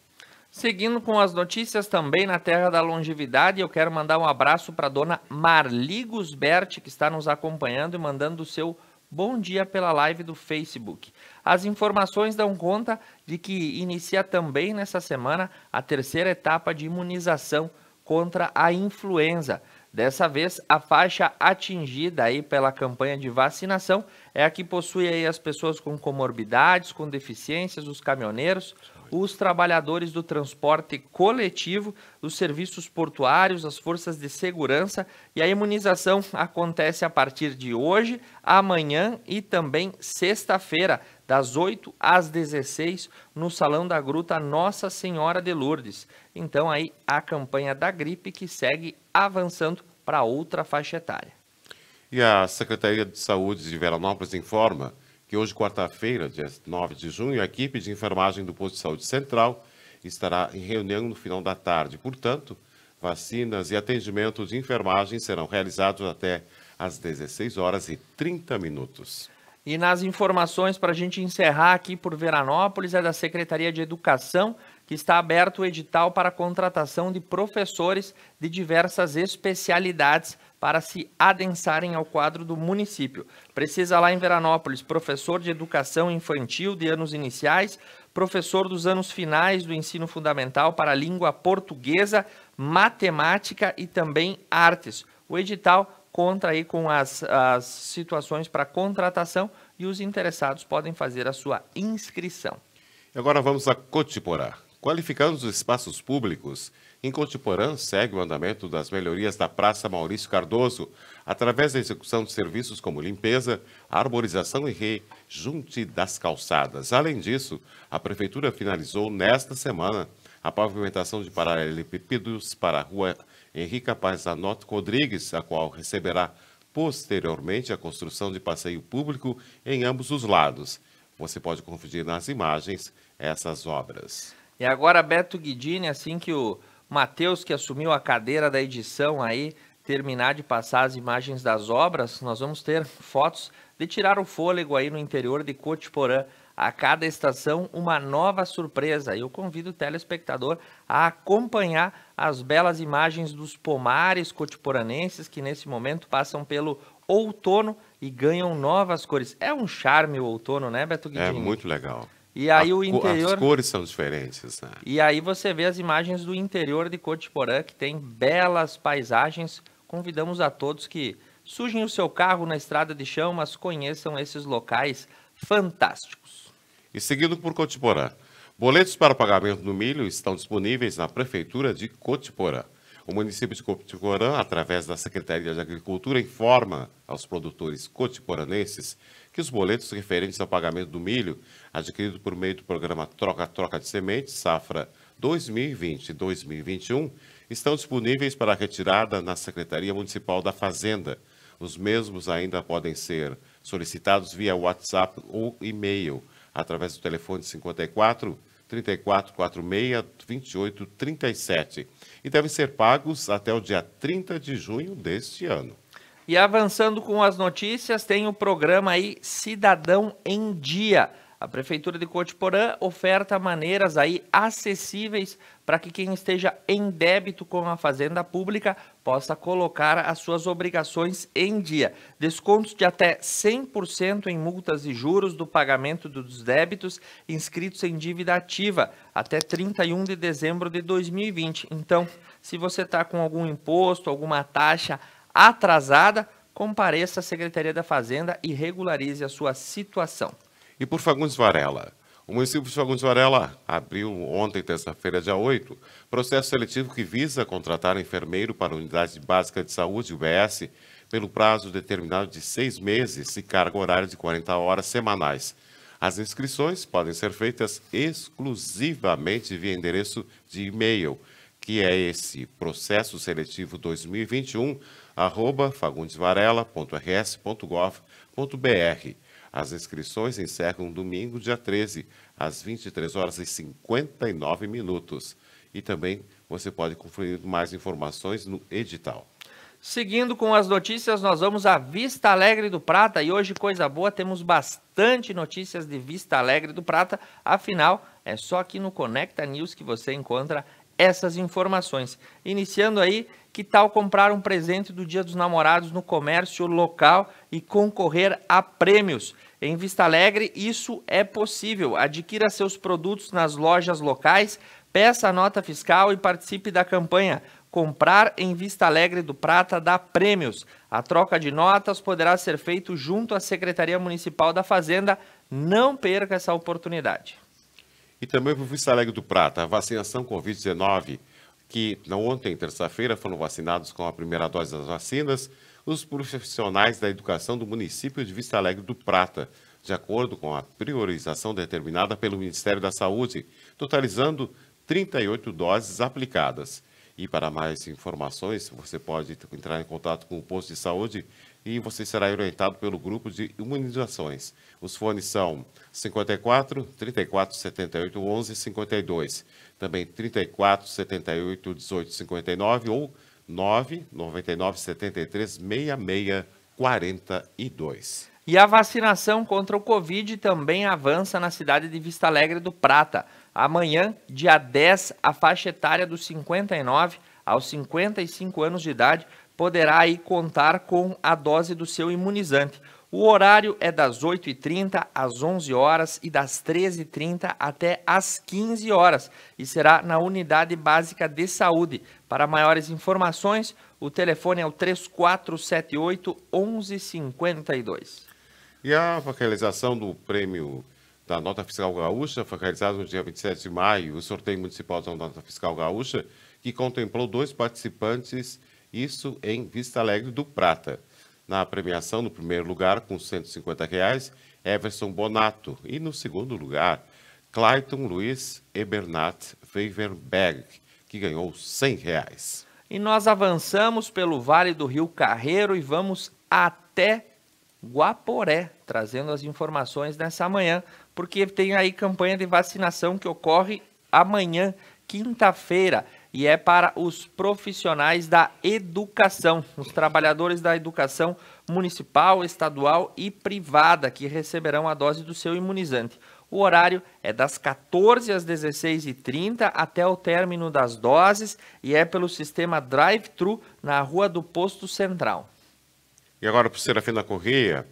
Seguindo com as notícias também na Terra da Longevidade, eu quero mandar um abraço para a dona Marli Berti, que está nos acompanhando e mandando o seu Bom dia pela live do Facebook. As informações dão conta de que inicia também nesta semana a terceira etapa de imunização contra a influenza. Dessa vez, a faixa atingida aí pela campanha de vacinação é a que possui aí as pessoas com comorbidades, com deficiências, os caminhoneiros, os trabalhadores do transporte coletivo, os serviços portuários, as forças de segurança e a imunização acontece a partir de hoje, amanhã e também sexta-feira das 8 às 16, no Salão da Gruta Nossa Senhora de Lourdes. Então aí a campanha da gripe que segue avançando para outra faixa etária. E a Secretaria de Saúde de Veranópolis informa que hoje, quarta-feira, dia 9 de junho, a equipe de enfermagem do Posto de Saúde Central estará em reunião no final da tarde. Portanto, vacinas e atendimentos de enfermagem serão realizados até às 16 horas e 30 minutos. E nas informações para a gente encerrar aqui por Veranópolis é da Secretaria de Educação que está aberto o edital para contratação de professores de diversas especialidades para se adensarem ao quadro do município. Precisa lá em Veranópolis professor de educação infantil de anos iniciais, professor dos anos finais do ensino fundamental para língua portuguesa, matemática e também artes. O edital conta aí com as, as situações para contratação e os interessados podem fazer a sua inscrição. E agora vamos a Cotiporá. Qualificando os espaços públicos, em Cotiporã segue o andamento das melhorias da Praça Maurício Cardoso, através da execução de serviços como limpeza, arborização e rejunte das calçadas. Além disso, a Prefeitura finalizou nesta semana a pavimentação de paralelepípedos para a Rua Henrique Paz Anoto Rodrigues, a qual receberá posteriormente a construção de passeio público em ambos os lados. Você pode confundir nas imagens essas obras. E agora Beto Guidini, assim que o Matheus, que assumiu a cadeira da edição aí, terminar de passar as imagens das obras, nós vamos ter fotos de tirar o fôlego aí no interior de Cotiporã. A cada estação, uma nova surpresa. E eu convido o telespectador a acompanhar as belas imagens dos pomares cotiporanenses que nesse momento passam pelo outono e ganham novas cores. É um charme o outono, né, Beto é Guidini? É muito legal. E aí a, o interior. As cores são diferentes, né? E aí você vê as imagens do interior de Cotiporã, que tem belas paisagens. Convidamos a todos que sujem o seu carro na estrada de chão, mas conheçam esses locais fantásticos. E seguindo por Cotiporã, Boletos para pagamento do milho estão disponíveis na Prefeitura de Cotiporã. O município de Cotiporã, através da Secretaria de Agricultura, informa aos produtores cotiporanenses que os boletos referentes ao pagamento do milho, adquirido por meio do programa Troca-Troca de Sementes, safra 2020-2021, estão disponíveis para retirada na Secretaria Municipal da Fazenda. Os mesmos ainda podem ser solicitados via WhatsApp ou e-mail, através do telefone 54 3446 2837 e devem ser pagos até o dia 30 de junho deste ano. E avançando com as notícias, tem o programa aí Cidadão em Dia a Prefeitura de Cotiporã oferta maneiras aí acessíveis para que quem esteja em débito com a Fazenda Pública possa colocar as suas obrigações em dia. Descontos de até 100% em multas e juros do pagamento dos débitos inscritos em dívida ativa até 31 de dezembro de 2020. Então, se você está com algum imposto, alguma taxa atrasada, compareça à Secretaria da Fazenda e regularize a sua situação. E por Fagundes Varela. O município de Fagundes Varela abriu ontem, terça-feira, dia 8, processo seletivo que visa contratar enfermeiro para a Unidade Básica de Saúde, UBS, pelo prazo determinado de seis meses e carga horária de 40 horas semanais. As inscrições podem ser feitas exclusivamente via endereço de e-mail, que é esse processo seletivo 2021 arroba fagundesvarela.rs.gov.br as inscrições encerram domingo, dia 13, às 23 horas e 59 minutos. E também você pode conferir mais informações no edital. Seguindo com as notícias, nós vamos a Vista Alegre do Prata e hoje, coisa boa, temos bastante notícias de Vista Alegre do Prata. Afinal, é só aqui no Conecta News que você encontra essas informações. Iniciando aí que tal comprar um presente do Dia dos Namorados no comércio local e concorrer a prêmios? Em Vista Alegre, isso é possível. Adquira seus produtos nas lojas locais, peça a nota fiscal e participe da campanha. Comprar em Vista Alegre do Prata dá prêmios. A troca de notas poderá ser feita junto à Secretaria Municipal da Fazenda. Não perca essa oportunidade. E também para o Vista Alegre do Prata, a vacinação Covid-19 que na ontem, terça-feira, foram vacinados com a primeira dose das vacinas os profissionais da educação do município de Vista Alegre do Prata, de acordo com a priorização determinada pelo Ministério da Saúde, totalizando 38 doses aplicadas. E para mais informações, você pode entrar em contato com o posto de saúde e você será orientado pelo grupo de imunizações. Os fones são 54 34 78 11 52 também 34 78 18 59 ou 9 99 73 66 42. E a vacinação contra o Covid também avança na cidade de Vista Alegre do Prata. Amanhã, dia 10, a faixa etária dos 59 aos 55 anos de idade poderá aí contar com a dose do seu imunizante. O horário é das 8h30 às 11 horas e das 13h30 até às 15 horas e será na Unidade Básica de Saúde. Para maiores informações, o telefone é o 3478 1152. E a focalização do prêmio da Nota Fiscal Gaúcha, foi realizada no dia 27 de maio, o sorteio municipal da Nota Fiscal Gaúcha, que contemplou dois participantes, isso em Vista Alegre do Prata na premiação, no primeiro lugar, com 150 reais, Everson Bonato. E no segundo lugar, Clayton Luiz Ebernat Weverberg, que ganhou 100 reais. E nós avançamos pelo Vale do Rio Carreiro e vamos até Guaporé, trazendo as informações nessa manhã, porque tem aí campanha de vacinação que ocorre amanhã, quinta-feira e é para os profissionais da educação, os trabalhadores da educação municipal, estadual e privada que receberão a dose do seu imunizante. O horário é das 14 às 16h30 até o término das doses e é pelo sistema drive-thru na rua do Posto Central. E agora para o Serafina Correia,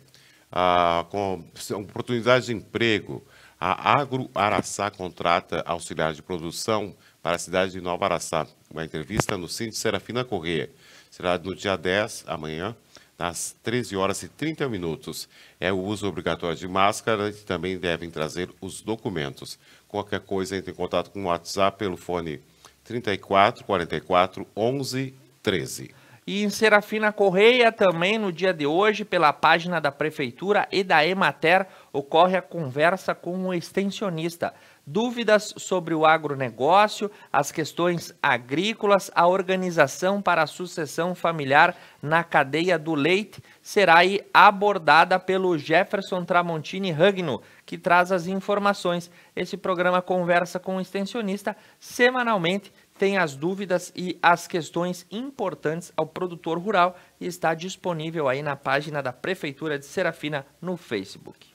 ah, com oportunidades de emprego, a Agro Araçá contrata auxiliares de produção para a cidade de Nova Araçá. Uma entrevista no Cine Serafina Corrêa. Será no dia 10, amanhã, às 13 horas e 30 minutos. É o uso obrigatório de máscara e também devem trazer os documentos. Qualquer coisa, entre em contato com o WhatsApp pelo fone 34 44 11 13. E em Serafina Correia, também no dia de hoje, pela página da Prefeitura e da Emater, ocorre a conversa com o extensionista dúvidas sobre o agronegócio, as questões agrícolas, a organização para a sucessão familiar na cadeia do leite será aí abordada pelo Jefferson Tramontini Ragno, que traz as informações. Esse programa conversa com o extensionista semanalmente, tem as dúvidas e as questões importantes ao produtor rural e está disponível aí na página da Prefeitura de Serafina no Facebook.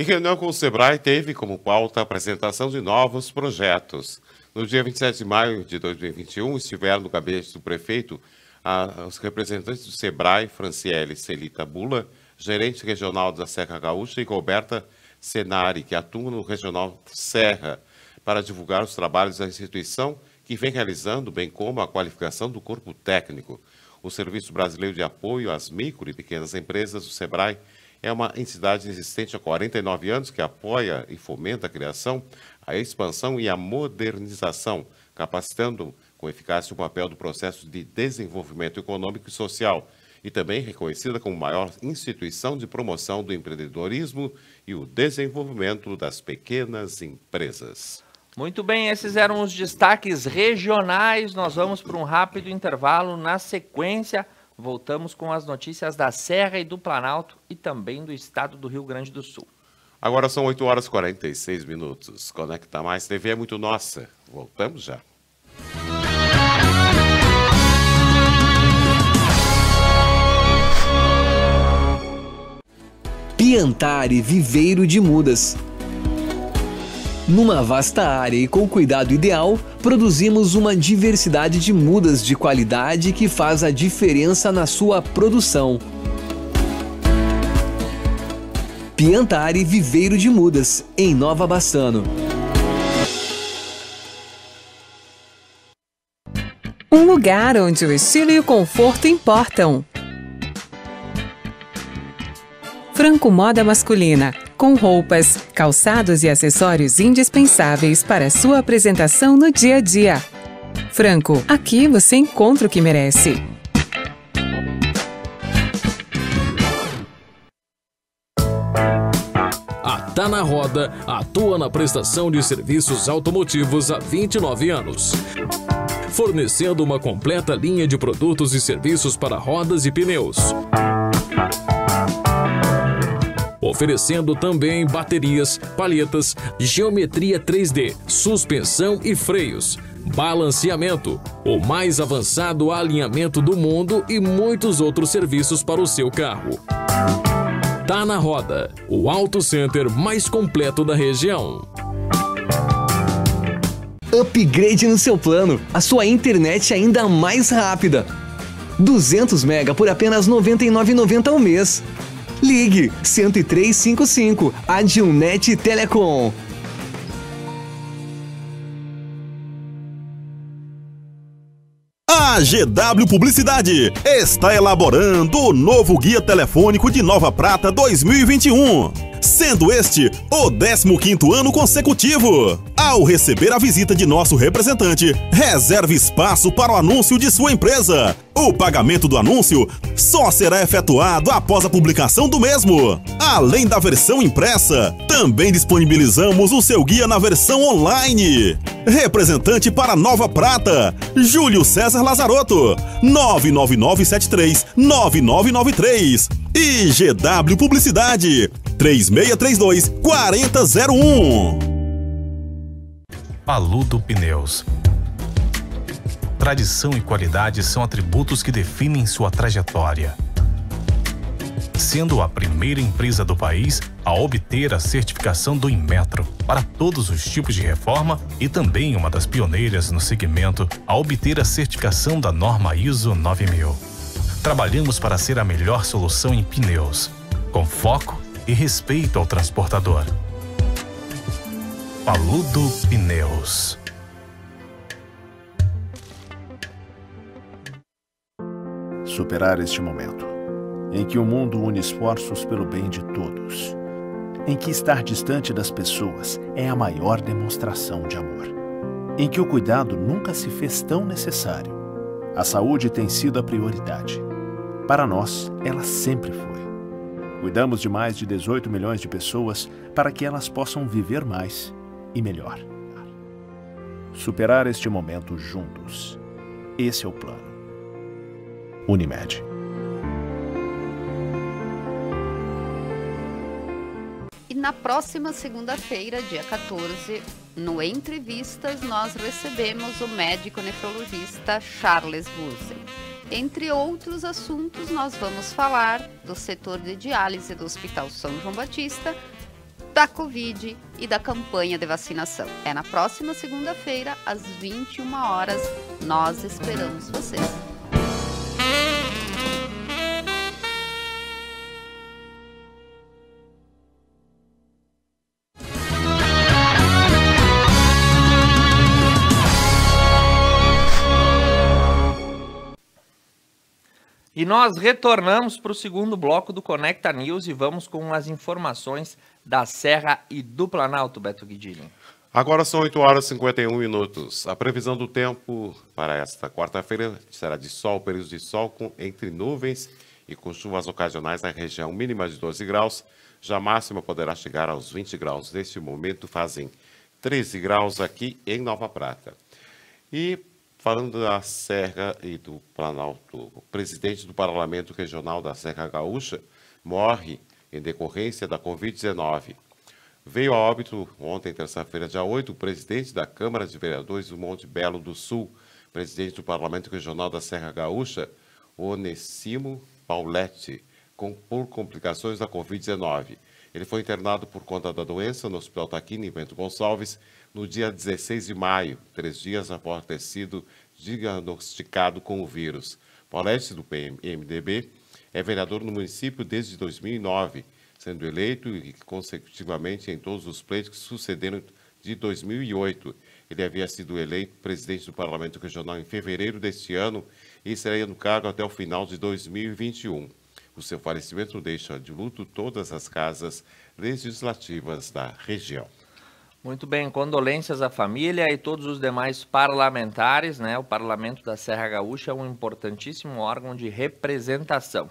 Em reunião com o SEBRAE, teve como pauta a apresentação de novos projetos. No dia 27 de maio de 2021, estiveram no gabinete do prefeito a, os representantes do SEBRAE, Franciele Celita Bula, gerente regional da Serra Gaúcha, e Roberta Senari, que atua no Regional Serra, para divulgar os trabalhos da instituição que vem realizando, bem como a qualificação do corpo técnico. O Serviço Brasileiro de Apoio às Micro e Pequenas Empresas, o SEBRAE, é uma entidade existente há 49 anos que apoia e fomenta a criação, a expansão e a modernização, capacitando com eficácia o papel do processo de desenvolvimento econômico e social, e também reconhecida como maior instituição de promoção do empreendedorismo e o desenvolvimento das pequenas empresas. Muito bem, esses eram os destaques regionais. Nós vamos para um rápido intervalo. Na sequência, Voltamos com as notícias da Serra e do Planalto e também do estado do Rio Grande do Sul. Agora são 8 horas e 46 minutos. Conecta Mais TV é muito nossa. Voltamos já. Piantare Viveiro de Mudas numa vasta área e com cuidado ideal, produzimos uma diversidade de mudas de qualidade que faz a diferença na sua produção. e Viveiro de Mudas, em Nova Bassano. Um lugar onde o estilo e o conforto importam. Franco Moda Masculina, com roupas, calçados e acessórios indispensáveis para sua apresentação no dia a dia. Franco, aqui você encontra o que merece. A Tá na Roda atua na prestação de serviços automotivos há 29 anos fornecendo uma completa linha de produtos e serviços para rodas e pneus oferecendo também baterias, palhetas, geometria 3D, suspensão e freios, balanceamento, o mais avançado alinhamento do mundo e muitos outros serviços para o seu carro. Tá na roda, o Auto Center mais completo da região. Upgrade no seu plano, a sua internet é ainda mais rápida. 200 mega por apenas R$ 99,90 ao mês. Ligue 10355, a Telecom. A GW Publicidade está elaborando o novo guia telefônico de Nova Prata 2021, sendo este o 15 ano consecutivo. Ao receber a visita de nosso representante, reserve espaço para o anúncio de sua empresa. O pagamento do anúncio só será efetuado após a publicação do mesmo. Além da versão impressa, também disponibilizamos o seu guia na versão online. Representante para Nova Prata, Júlio César Lazarotto, 999739993, 9993 e GW Publicidade, 3632 4001. Paludo Pneus. Tradição e qualidade são atributos que definem sua trajetória. Sendo a primeira empresa do país a obter a certificação do Inmetro para todos os tipos de reforma e também uma das pioneiras no segmento a obter a certificação da norma ISO 9000. Trabalhamos para ser a melhor solução em pneus, com foco e respeito ao transportador. Paludo Pneus. Superar este momento em que o mundo une esforços pelo bem de todos, em que estar distante das pessoas é a maior demonstração de amor, em que o cuidado nunca se fez tão necessário. A saúde tem sido a prioridade. Para nós, ela sempre foi. Cuidamos de mais de 18 milhões de pessoas para que elas possam viver mais e melhor. Superar este momento juntos. Esse é o plano. Unimed. E na próxima segunda-feira, dia 14, no Entrevistas, nós recebemos o médico nefrologista Charles Busen. Entre outros assuntos, nós vamos falar do setor de diálise do Hospital São João Batista, da Covid e da campanha de vacinação. É na próxima segunda-feira, às 21 horas. Nós esperamos vocês. E nós retornamos para o segundo bloco do Conecta News e vamos com as informações da Serra e do Planalto, Beto Guidilho. Agora são 8 horas e 51 minutos. A previsão do tempo para esta quarta-feira será de sol, períodos de sol com, entre nuvens e com chuvas ocasionais na região mínima de 12 graus. Já máxima poderá chegar aos 20 graus. Neste momento fazem 13 graus aqui em Nova Prata. E falando da Serra e do Planalto, o presidente do Parlamento Regional da Serra Gaúcha morre em decorrência da Covid-19. Veio a óbito ontem, terça-feira, dia 8, o presidente da Câmara de Vereadores do Monte Belo do Sul, presidente do Parlamento Regional da Serra Gaúcha, Onesimo Pauletti, com, por complicações da Covid-19. Ele foi internado por conta da doença no Hospital Taquini, em Bento Gonçalves, no dia 16 de maio, três dias após ter sido diagnosticado com o vírus. Paulette, do PMDB, é vereador no município desde 2009, sendo eleito consecutivamente em todos os pleitos que sucederam de 2008. Ele havia sido eleito presidente do Parlamento Regional em fevereiro deste ano e será no cargo até o final de 2021. O seu falecimento deixa de luto todas as casas legislativas da região. Muito bem, condolências à família e todos os demais parlamentares, né? O Parlamento da Serra Gaúcha é um importantíssimo órgão de representação.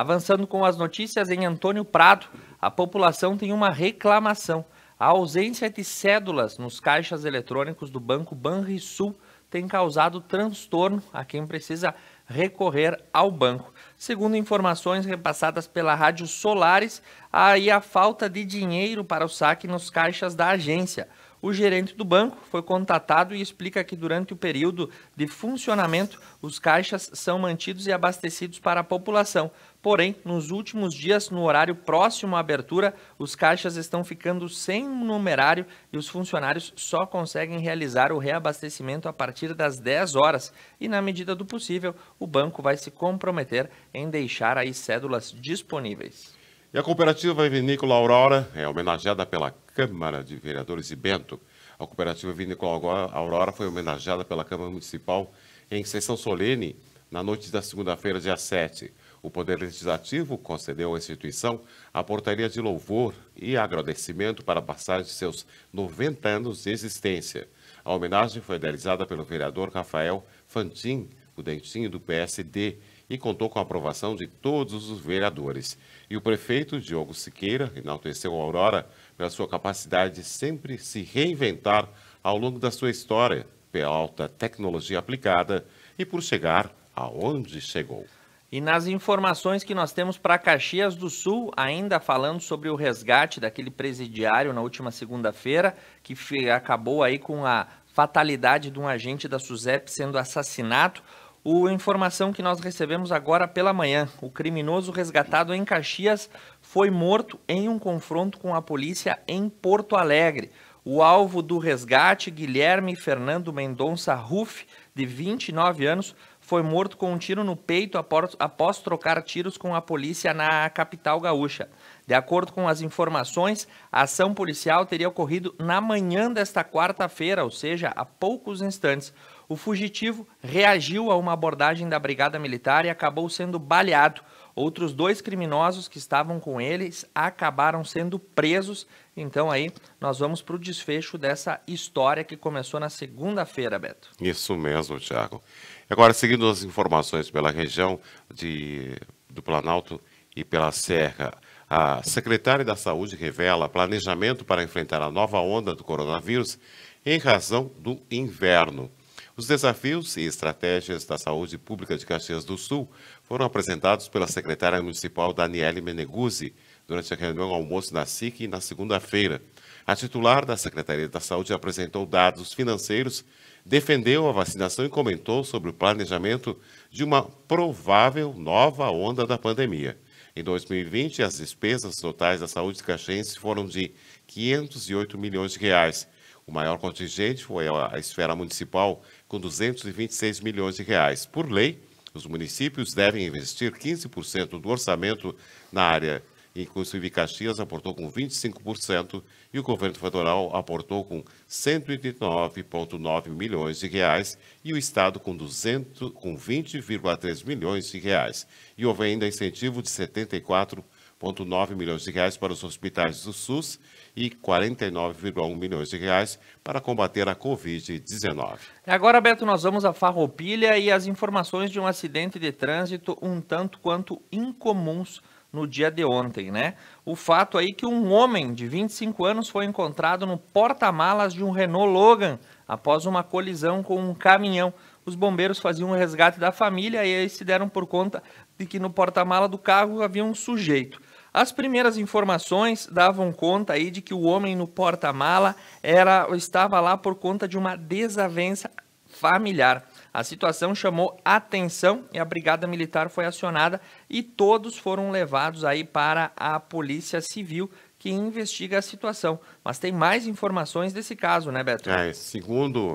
Avançando com as notícias em Antônio Prado, a população tem uma reclamação. A ausência de cédulas nos caixas eletrônicos do Banco Banrisul tem causado transtorno a quem precisa recorrer ao banco. Segundo informações repassadas pela Rádio Solares, aí a falta de dinheiro para o saque nos caixas da agência. O gerente do banco foi contatado e explica que durante o período de funcionamento, os caixas são mantidos e abastecidos para a população. Porém, nos últimos dias, no horário próximo à abertura, os caixas estão ficando sem numerário e os funcionários só conseguem realizar o reabastecimento a partir das 10 horas. E, na medida do possível, o banco vai se comprometer em deixar aí cédulas disponíveis. E a cooperativa Vinícola Aurora é homenageada pela Câmara de Vereadores de Bento. A cooperativa Vinícola Aurora foi homenageada pela Câmara Municipal em sessão solene na noite da segunda-feira, dia 7 o Poder Legislativo concedeu à instituição a portaria de louvor e agradecimento para passar de seus 90 anos de existência. A homenagem foi realizada pelo vereador Rafael Fantin, o dentinho do PSD, e contou com a aprovação de todos os vereadores. E o prefeito Diogo Siqueira enalteceu a Aurora pela sua capacidade de sempre se reinventar ao longo da sua história, pela alta tecnologia aplicada e por chegar aonde chegou. E nas informações que nós temos para Caxias do Sul, ainda falando sobre o resgate daquele presidiário na última segunda-feira, que acabou aí com a fatalidade de um agente da SUSEP sendo assassinado. O informação que nós recebemos agora pela manhã, o criminoso resgatado em Caxias foi morto em um confronto com a polícia em Porto Alegre. O alvo do resgate, Guilherme Fernando Mendonça Ruff, de 29 anos, foi morto com um tiro no peito após, trocar tiros com a polícia na capital gaúcha. De acordo com as informações, a ação policial teria ocorrido na manhã desta quarta-feira, ou seja, há poucos instantes. O fugitivo reagiu a uma abordagem da Brigada Militar e acabou sendo baleado. Outros dois criminosos que estavam com eles acabaram sendo presos. Então aí nós vamos para o desfecho dessa história que começou na segunda-feira, Beto. Isso mesmo, Thiago. Agora, seguindo as informações pela região de, do Planalto e pela Serra, a secretária da Saúde revela planejamento para enfrentar a nova onda do coronavírus em razão do inverno. Os desafios e estratégias da saúde pública de Caxias do Sul foram apresentados pela secretária municipal Daniele Meneguzzi durante a reunião almoço na SIC na segunda-feira. A titular da Secretaria da Saúde apresentou dados financeiros defendeu a vacinação e comentou sobre o planejamento de uma provável nova onda da pandemia. Em 2020, as despesas totais da saúde caxense foram de 508 milhões de reais. O maior contingente foi a esfera municipal, com 226 milhões de reais. Por lei, os municípios devem investir 15% do orçamento na área Inclusive, Caxias aportou com 25% e o governo federal aportou com 139,9 milhões de reais e o estado com 200 com 20,3 milhões de reais. E houve ainda incentivo de 74,9 milhões de reais para os hospitais do SUS e 49,1 milhões de reais para combater a Covid-19. Agora, Beto, nós vamos à Farroupilha e as informações de um acidente de trânsito um tanto quanto incomuns no dia de ontem, né? O fato aí que um homem de 25 anos foi encontrado no porta-malas de um Renault Logan após uma colisão com um caminhão. Os bombeiros faziam o resgate da família e aí se deram por conta de que no porta-mala do carro havia um sujeito. As primeiras informações davam conta aí de que o homem no porta-mala era estava lá por conta de uma desavença familiar. A situação chamou atenção e a brigada militar foi acionada e todos foram levados aí para a Polícia Civil que investiga a situação. Mas tem mais informações desse caso, né, Beto? É, segundo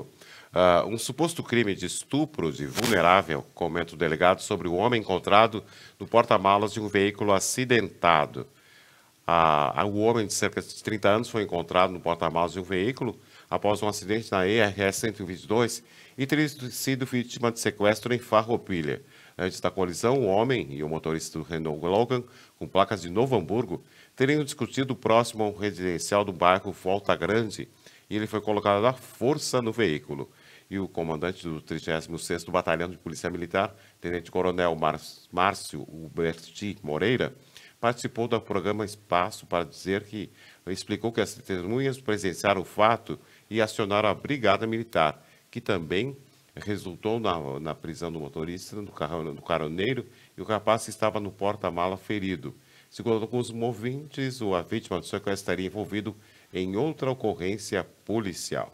uh, um suposto crime de estupro de vulnerável, comenta o delegado sobre o homem encontrado no porta-malas de um veículo acidentado. Uh, o homem de cerca de 30 anos foi encontrado no porta-malas de um veículo após um acidente na ERS 122 e teria sido vítima de sequestro em Farroupilha. Antes da colisão, o homem e o motorista do Renault Logan, com placas de Novo Hamburgo, teriam discutido próximo a um residencial do bairro Volta Grande e ele foi colocado à força no veículo. E o comandante do 36º Batalhão de Polícia Militar, Tenente Coronel Márcio Huberti Moreira, participou do programa Espaço para dizer que explicou que as testemunhas presenciaram o fato e acionaram a Brigada Militar que também resultou na, na prisão do motorista, do, do caroneiro, e o rapaz estava no porta-mala ferido. Segundo alguns movimentos, a vítima do sequestro estaria envolvido em outra ocorrência policial.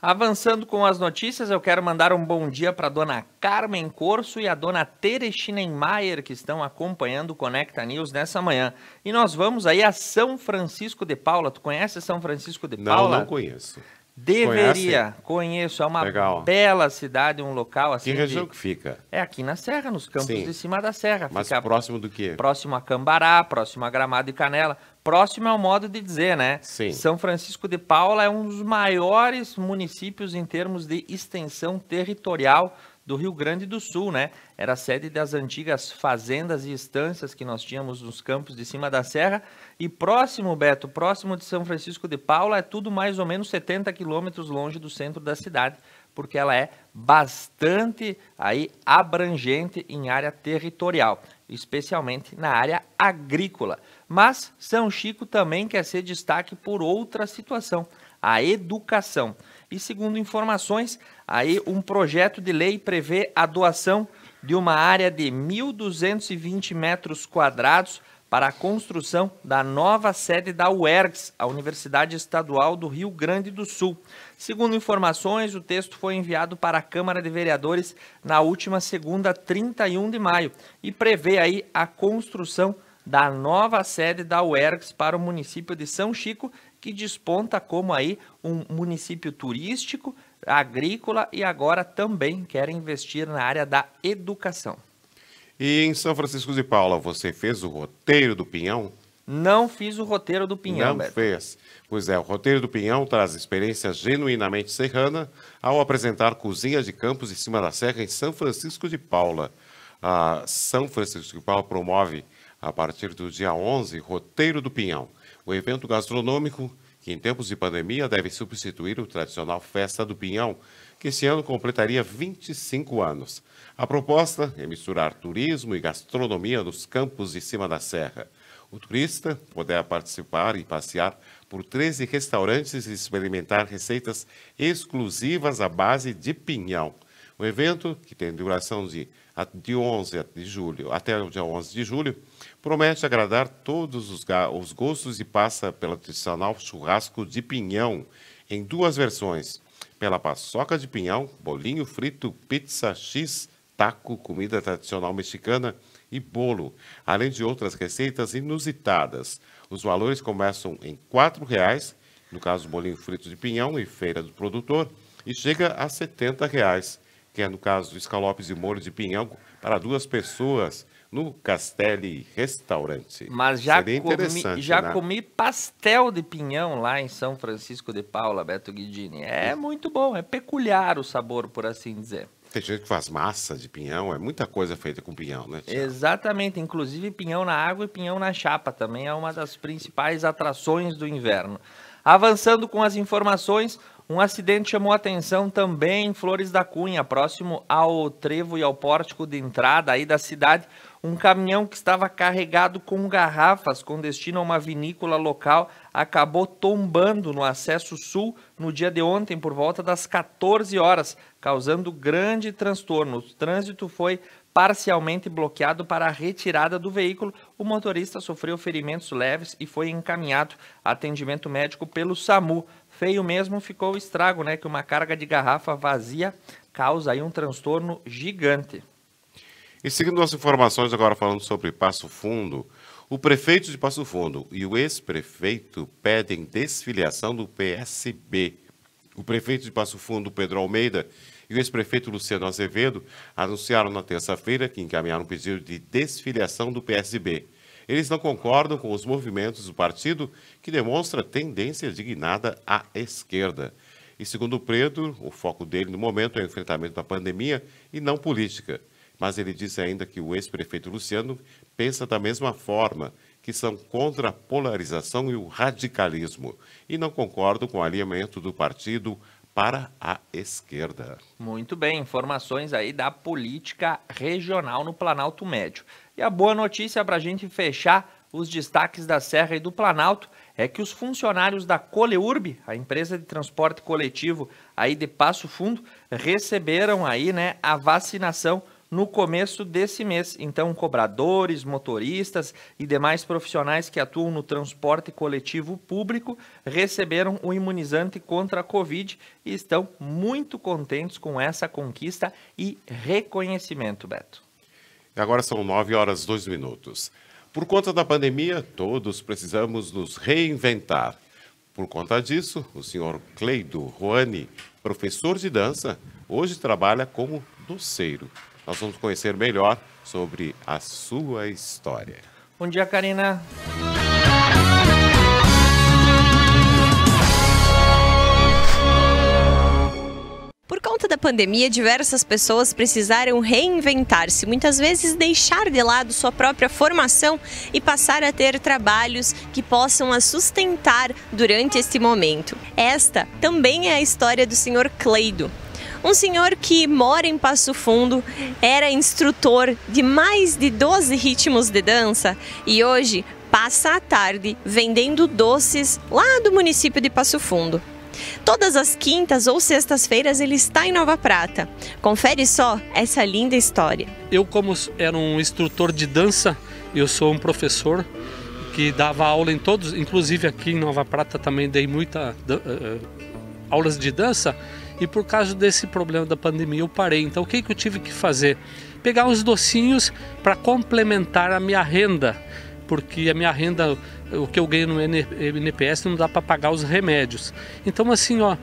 Avançando com as notícias, eu quero mandar um bom dia para a dona Carmen Corso e a dona Terestina Mayer que estão acompanhando o Conecta News nessa manhã. E nós vamos aí a São Francisco de Paula. Tu conhece São Francisco de Paula? Não, não conheço. Deveria, Conhece? conheço. É uma Legal. bela cidade, um local assim. Que região de... que fica? É aqui na Serra, nos campos Sim. de cima da Serra. Mas fica próximo do quê? Próximo a Cambará, próximo a Gramado e Canela. Próximo é o modo de dizer, né? Sim. São Francisco de Paula é um dos maiores municípios em termos de extensão territorial do Rio Grande do Sul, né? Era sede das antigas fazendas e estâncias que nós tínhamos nos campos de cima da serra. E próximo, Beto, próximo de São Francisco de Paula, é tudo mais ou menos 70 quilômetros longe do centro da cidade, porque ela é bastante aí abrangente em área territorial, especialmente na área agrícola. Mas São Chico também quer ser destaque por outra situação, a educação. E segundo informações, aí um projeto de lei prevê a doação de uma área de 1.220 metros quadrados para a construção da nova sede da UERGS, a Universidade Estadual do Rio Grande do Sul. Segundo informações, o texto foi enviado para a Câmara de Vereadores na última segunda, 31 de maio, e prevê aí a construção da nova sede da UERGS para o município de São Chico que desponta como aí um município turístico, agrícola e agora também quer investir na área da educação. E em São Francisco de Paula, você fez o roteiro do Pinhão? Não fiz o roteiro do Pinhão, Não Beto. fez. Pois é, o roteiro do Pinhão traz experiência genuinamente serrana ao apresentar cozinha de campos em cima da serra em São Francisco de Paula. A São Francisco de Paula promove, a partir do dia 11, Roteiro do Pinhão. O evento gastronômico, que em tempos de pandemia deve substituir o tradicional Festa do Pinhão, que esse ano completaria 25 anos. A proposta é misturar turismo e gastronomia nos campos de cima da serra. O turista poderá participar e passear por 13 restaurantes e experimentar receitas exclusivas à base de pinhão. O evento, que tem duração de, de 11 de julho até o dia 11 de julho, Promete agradar todos os, os gostos e passa pelo tradicional churrasco de pinhão, em duas versões: pela paçoca de pinhão, bolinho frito, pizza X, taco, comida tradicional mexicana e bolo, além de outras receitas inusitadas. Os valores começam em R$ reais, no caso bolinho frito de pinhão e feira do produtor, e chega a R$ reais, que é no caso escalopes e molho de pinhão para duas pessoas no Castelli Restaurante. Mas já, comi, já né? comi pastel de pinhão lá em São Francisco de Paula, Beto Guidini. É muito bom, é peculiar o sabor, por assim dizer. Tem gente que faz massa de pinhão, é muita coisa feita com pinhão, né? Exatamente, inclusive pinhão na água e pinhão na chapa também é uma das principais atrações do inverno. Avançando com as informações, um acidente chamou atenção também em Flores da Cunha, próximo ao trevo e ao pórtico de entrada aí da cidade. Um caminhão que estava carregado com garrafas com destino a uma vinícola local acabou tombando no acesso sul no dia de ontem, por volta das 14 horas, causando grande transtorno. O trânsito foi parcialmente bloqueado para a retirada do veículo. O motorista sofreu ferimentos leves e foi encaminhado a atendimento médico pelo SAMU. Feio mesmo ficou o estrago, né? Que uma carga de garrafa vazia causa aí um transtorno gigante. E seguindo as informações, agora falando sobre Passo Fundo, o prefeito de Passo Fundo e o ex-prefeito pedem desfiliação do PSB. O prefeito de Passo Fundo, Pedro Almeida, e o ex-prefeito Luciano Azevedo anunciaram na terça-feira que encaminharam um pedido de desfiliação do PSB. Eles não concordam com os movimentos do partido, que demonstra tendência dignada à esquerda. E segundo Pedro, o foco dele no momento é o enfrentamento da pandemia e não política. Mas ele disse ainda que o ex-prefeito Luciano pensa da mesma forma, que são contra a polarização e o radicalismo, e não concordo com o alinhamento do partido para a esquerda. Muito bem, informações aí da política regional no Planalto Médio. E a boa notícia para a gente fechar os destaques da Serra e do Planalto é que os funcionários da Coleurb, a empresa de transporte coletivo aí de Passo Fundo, receberam aí, né, a vacinação no começo desse mês. Então, cobradores, motoristas e demais profissionais que atuam no transporte coletivo público receberam o imunizante contra a Covid e estão muito contentes com essa conquista e reconhecimento, Beto. Agora são 9 horas 2 minutos. Por conta da pandemia, todos precisamos nos reinventar. Por conta disso, o senhor Cleido Ruani, professor de dança, hoje trabalha como doceiro. Nós vamos conhecer melhor sobre a sua história. Bom dia, Karina. Por conta da pandemia, diversas pessoas precisaram reinventar-se, muitas vezes deixar de lado sua própria formação e passar a ter trabalhos que possam a sustentar durante este momento. Esta também é a história do senhor Cleido, um senhor que mora em Passo Fundo, era instrutor de mais de 12 ritmos de dança e hoje passa a tarde vendendo doces lá do município de Passo Fundo. Todas as quintas ou sextas-feiras ele está em Nova Prata. Confere só essa linda história. Eu, como era um instrutor de dança, eu sou um professor que dava aula em todos, inclusive aqui em Nova Prata também dei muita uh, aulas de dança e por causa desse problema da pandemia, eu parei. Então, o que, que eu tive que fazer? Pegar uns docinhos para complementar a minha renda, porque a minha renda, o que eu ganho no NPS, não dá para pagar os remédios. Então, assim, ó,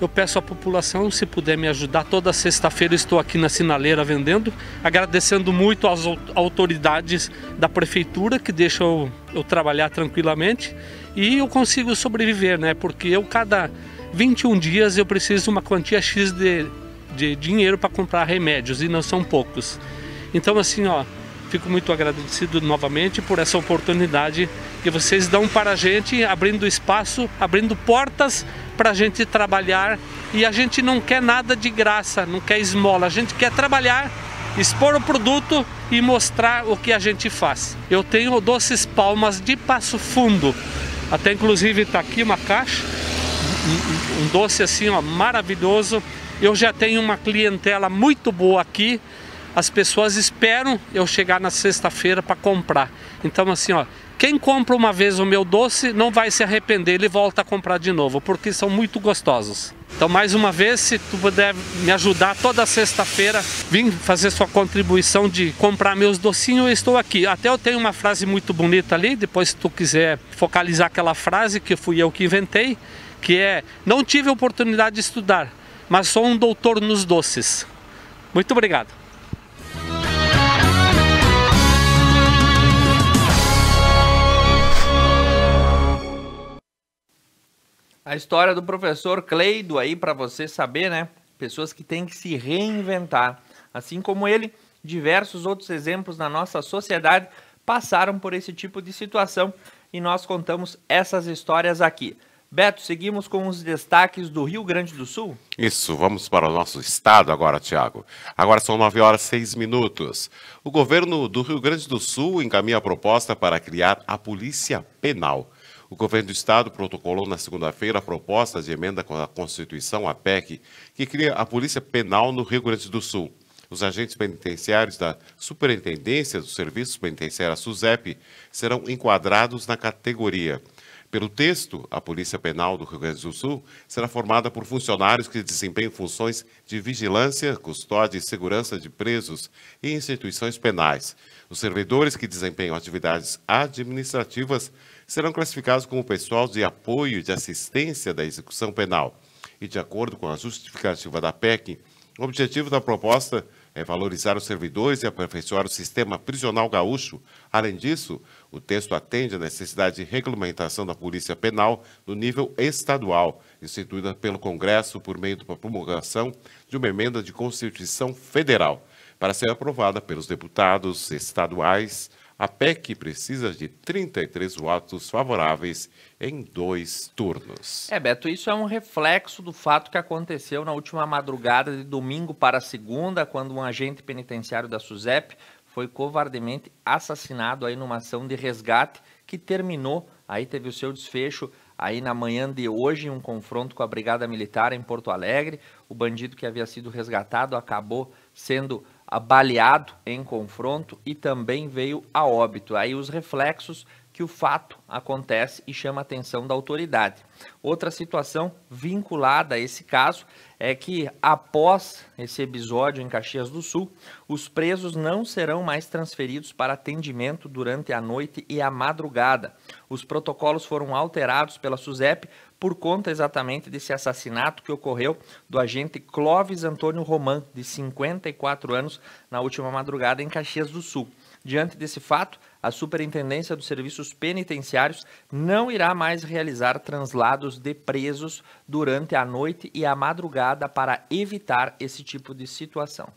eu peço à população, se puder me ajudar, toda sexta-feira estou aqui na sinaleira vendendo, agradecendo muito às autoridades da prefeitura que deixam eu, eu trabalhar tranquilamente e eu consigo sobreviver, né? Porque eu cada 21 dias eu preciso uma quantia X de, de dinheiro para comprar remédios e não são poucos. Então assim, ó, fico muito agradecido novamente por essa oportunidade que vocês dão para a gente, abrindo espaço, abrindo portas para a gente trabalhar e a gente não quer nada de graça, não quer esmola, a gente quer trabalhar, expor o produto e mostrar o que a gente faz. Eu tenho doces palmas de passo fundo, até inclusive está aqui uma caixa um doce assim, ó, maravilhoso. Eu já tenho uma clientela muito boa aqui. As pessoas esperam eu chegar na sexta-feira para comprar. Então assim, ó, quem compra uma vez o meu doce não vai se arrepender, ele volta a comprar de novo, porque são muito gostosos. Então, mais uma vez, se tu puder me ajudar toda sexta-feira, vim fazer sua contribuição de comprar meus docinhos, eu estou aqui. Até eu tenho uma frase muito bonita ali, depois se tu quiser focalizar aquela frase que fui eu que inventei, que é Não tive oportunidade de estudar, mas sou um doutor nos doces. Muito obrigado. A história do professor Cleido aí para você saber, né? Pessoas que têm que se reinventar. Assim como ele, diversos outros exemplos na nossa sociedade passaram por esse tipo de situação e nós contamos essas histórias aqui. Beto, seguimos com os destaques do Rio Grande do Sul. Isso, vamos para o nosso estado agora, Tiago. Agora são 9 horas 6 minutos. O governo do Rio Grande do Sul encaminha a proposta para criar a Polícia Penal. O governo do estado protocolou na segunda-feira a proposta de emenda à Constituição, a PEC, que cria a Polícia Penal no Rio Grande do Sul. Os agentes penitenciários da Superintendência dos Serviços Penitenciários, a SUSEP, serão enquadrados na categoria. Pelo texto, a Polícia Penal do Rio Grande do Sul será formada por funcionários que desempenham funções de vigilância, custódia e segurança de presos e instituições penais. Os servidores que desempenham atividades administrativas serão classificados como pessoal de apoio e de assistência da execução penal. E, de acordo com a justificativa da PEC, o objetivo da proposta é valorizar os servidores e aperfeiçoar o sistema prisional gaúcho. Além disso, o texto atende à necessidade de regulamentação da Polícia Penal no nível estadual, instituída pelo Congresso por meio da promulgação de uma emenda de Constituição Federal. Para ser aprovada pelos deputados estaduais, a PEC precisa de 33 votos favoráveis em dois turnos. É, Beto, isso é um reflexo do fato que aconteceu na última madrugada de domingo para segunda, quando um agente penitenciário da SUSEP foi covardemente assassinado aí numa ação de resgate que terminou, aí teve o seu desfecho aí na manhã de hoje em um confronto com a Brigada Militar em Porto Alegre. O bandido que havia sido resgatado acabou sendo baleado em confronto e também veio a óbito. Aí os reflexos que o fato acontece e chama a atenção da autoridade. Outra situação vinculada a esse caso é que, após esse episódio em Caxias do Sul, os presos não serão mais transferidos para atendimento durante a noite e a madrugada. Os protocolos foram alterados pela SUSEP por conta exatamente desse assassinato que ocorreu do agente Clóvis Antônio Roman, de 54 anos, na última madrugada em Caxias do Sul. Diante desse fato, a Superintendência dos Serviços Penitenciários não irá mais realizar translados de presos durante a noite e a madrugada para evitar esse tipo de situação.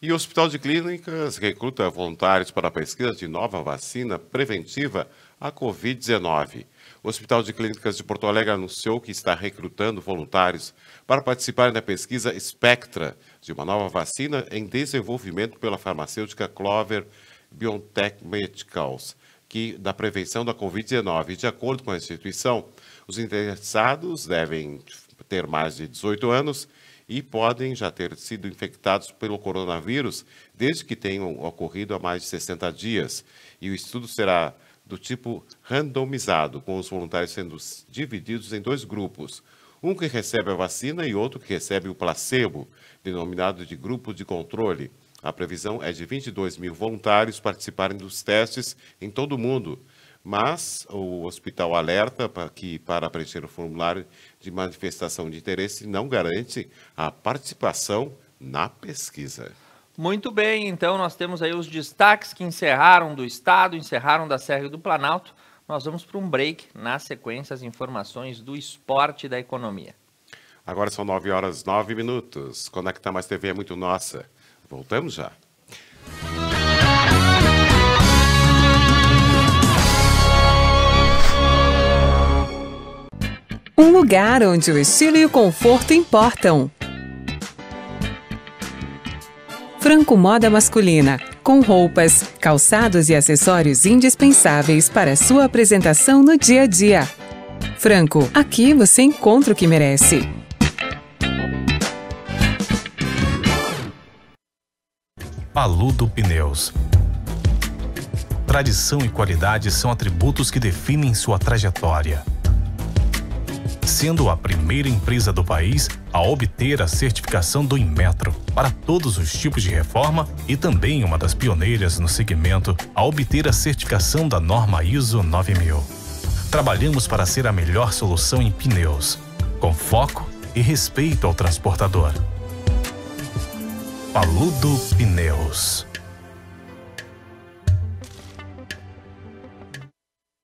E o Hospital de Clínicas recruta voluntários para a pesquisa de nova vacina preventiva à Covid-19. O Hospital de Clínicas de Porto Alegre anunciou que está recrutando voluntários para participarem da pesquisa Spectra de uma nova vacina em desenvolvimento pela farmacêutica Clover biotech Medicals, que da prevenção da Covid-19. De acordo com a instituição, os interessados devem ter mais de 18 anos e podem já ter sido infectados pelo coronavírus desde que tenham ocorrido há mais de 60 dias. E o estudo será do tipo randomizado, com os voluntários sendo divididos em dois grupos. Um que recebe a vacina e outro que recebe o placebo, denominado de grupo de controle. A previsão é de 22 mil voluntários participarem dos testes em todo o mundo, mas o hospital alerta que para preencher o formulário de manifestação de interesse não garante a participação na pesquisa. Muito bem, então nós temos aí os destaques que encerraram do Estado, encerraram da Serra do Planalto. Nós vamos para um break, na sequência as informações do esporte e da economia. Agora são 9 horas 9 minutos. Conectar Mais TV é muito nossa. Voltamos já. Um lugar onde o estilo e o conforto importam. Franco Moda Masculina, com roupas, calçados e acessórios indispensáveis para sua apresentação no dia a dia. Franco, aqui você encontra o que merece. Paludo Pneus. Tradição e qualidade são atributos que definem sua trajetória. Sendo a primeira empresa do país a obter a certificação do Inmetro para todos os tipos de reforma e também uma das pioneiras no segmento a obter a certificação da norma ISO 9000. Trabalhamos para ser a melhor solução em pneus, com foco e respeito ao transportador. Paludo Pneus.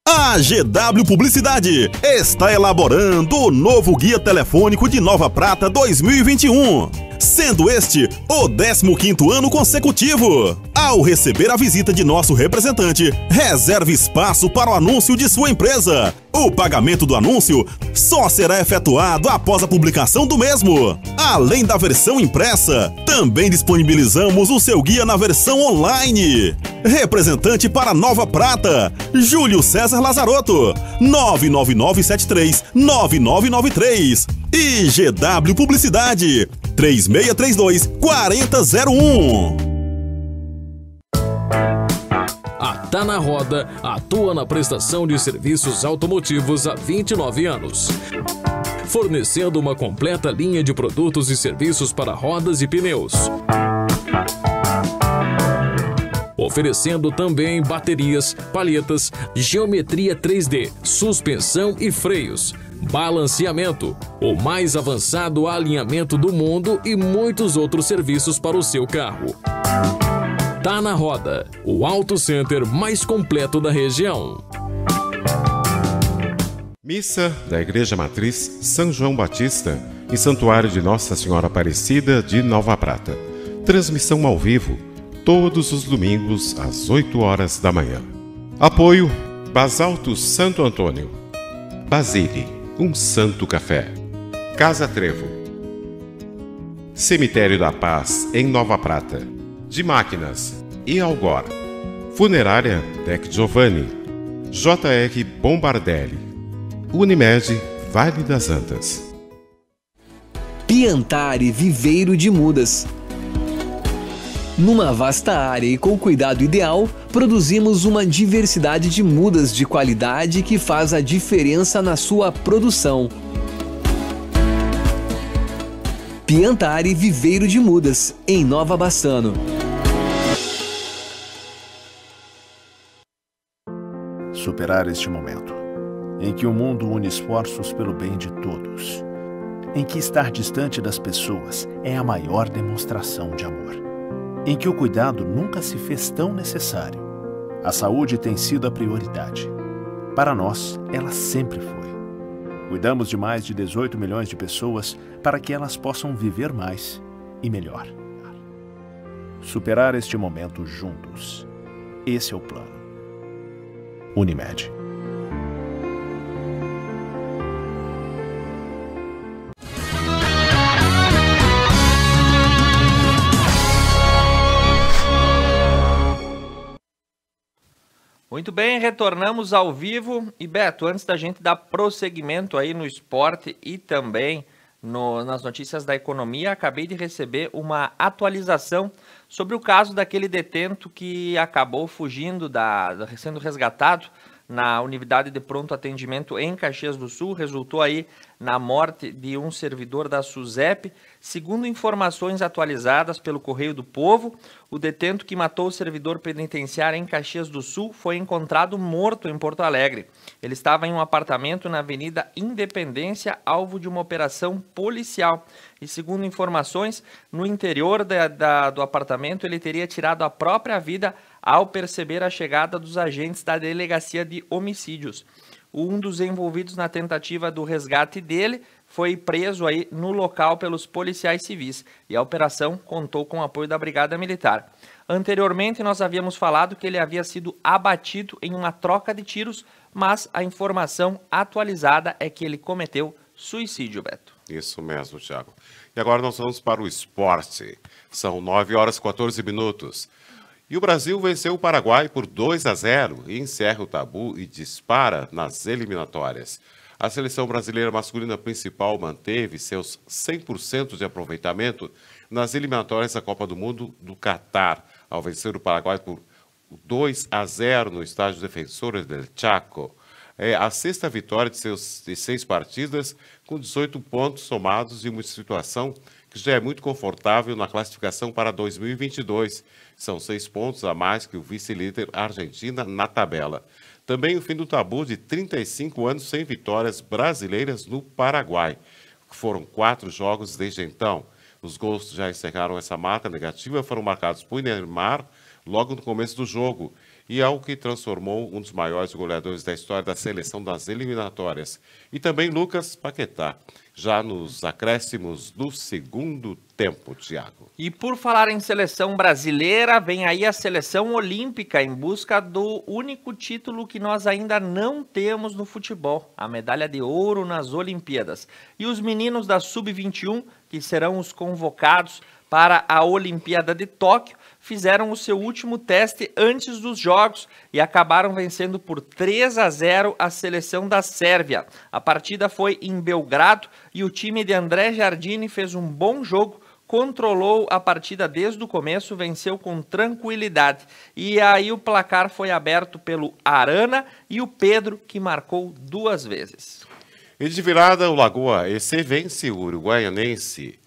A GW Publicidade está elaborando o novo Guia Telefônico de Nova Prata 2021 sendo este o 15º ano consecutivo. Ao receber a visita de nosso representante, reserve espaço para o anúncio de sua empresa. O pagamento do anúncio só será efetuado após a publicação do mesmo. Além da versão impressa, também disponibilizamos o seu guia na versão online. Representante para Nova Prata, Júlio César Lazarotto, 99973 9993 e GW Publicidade, 3 3632 4001. A Tá na Roda atua na prestação de serviços automotivos há 29 anos fornecendo uma completa linha de produtos e serviços para rodas e pneus. Oferecendo também baterias, palhetas, geometria 3D, suspensão e freios balanceamento, o mais avançado alinhamento do mundo e muitos outros serviços para o seu carro. Tá na roda, o auto center mais completo da região. Missa da Igreja Matriz São João Batista e Santuário de Nossa Senhora Aparecida de Nova Prata. Transmissão ao vivo, todos os domingos às 8 horas da manhã. Apoio Basalto Santo Antônio. Basile um santo café. Casa Trevo. Cemitério da Paz, em Nova Prata. De Máquinas e Algor. Funerária Tec Giovanni. J.R. Bombardelli. Unimed, Vale das Antas. e Viveiro de Mudas numa vasta área e com cuidado ideal, produzimos uma diversidade de mudas de qualidade que faz a diferença na sua produção. Piantare Viveiro de Mudas, em Nova Bassano. Superar este momento, em que o mundo une esforços pelo bem de todos, em que estar distante das pessoas é a maior demonstração de amor em que o cuidado nunca se fez tão necessário. A saúde tem sido a prioridade. Para nós, ela sempre foi. Cuidamos de mais de 18 milhões de pessoas para que elas possam viver mais e melhor. Superar este momento juntos. Esse é o plano. Unimed. Muito bem, retornamos ao vivo. E Beto, antes da gente dar prosseguimento aí no esporte e também no, nas notícias da economia, acabei de receber uma atualização sobre o caso daquele detento que acabou fugindo, da, sendo resgatado na unidade de pronto atendimento em Caxias do Sul resultou aí na morte de um servidor da SUSEP. Segundo informações atualizadas pelo Correio do Povo, o detento que matou o servidor penitenciário em Caxias do Sul foi encontrado morto em Porto Alegre. Ele estava em um apartamento na Avenida Independência, alvo de uma operação policial. E segundo informações, no interior da, da, do apartamento ele teria tirado a própria vida ao perceber a chegada dos agentes da delegacia de homicídios. Um dos envolvidos na tentativa do resgate dele foi preso aí no local pelos policiais civis e a operação contou com o apoio da Brigada Militar. Anteriormente nós havíamos falado que ele havia sido abatido em uma troca de tiros, mas a informação atualizada é que ele cometeu suicídio, Beto. Isso mesmo, Thiago. E agora nós vamos para o esporte. São 9 horas e 14 minutos. E o Brasil venceu o Paraguai por 2 a 0 e encerra o tabu e dispara nas eliminatórias. A seleção brasileira masculina principal manteve seus 100% de aproveitamento nas eliminatórias da Copa do Mundo do Catar, ao vencer o Paraguai por 2 a 0 no estádio Defensores del Chaco. É a sexta vitória de, seus, de seis partidas, com 18 pontos somados e uma situação que já é muito confortável na classificação para 2022. São seis pontos a mais que o vice-líder Argentina na tabela. Também o fim do tabu de 35 anos sem vitórias brasileiras no Paraguai. Foram quatro jogos desde então. Os gols já encerraram essa marca negativa, foram marcados por Neymar logo no começo do jogo e é o que transformou um dos maiores goleadores da história da seleção das eliminatórias. E também Lucas Paquetá, já nos acréscimos do segundo tempo, Tiago. E por falar em seleção brasileira, vem aí a seleção olímpica em busca do único título que nós ainda não temos no futebol, a medalha de ouro nas Olimpíadas. E os meninos da Sub-21, que serão os convocados para a Olimpíada de Tóquio, fizeram o seu último teste antes dos jogos e acabaram vencendo por 3 a 0 a seleção da Sérvia. A partida foi em Belgrado e o time de André Jardine fez um bom jogo controlou a partida desde o começo, venceu com tranquilidade. E aí o placar foi aberto pelo Arana e o Pedro, que marcou duas vezes. E de virada, o Lagoa EC vence o Uruguaianense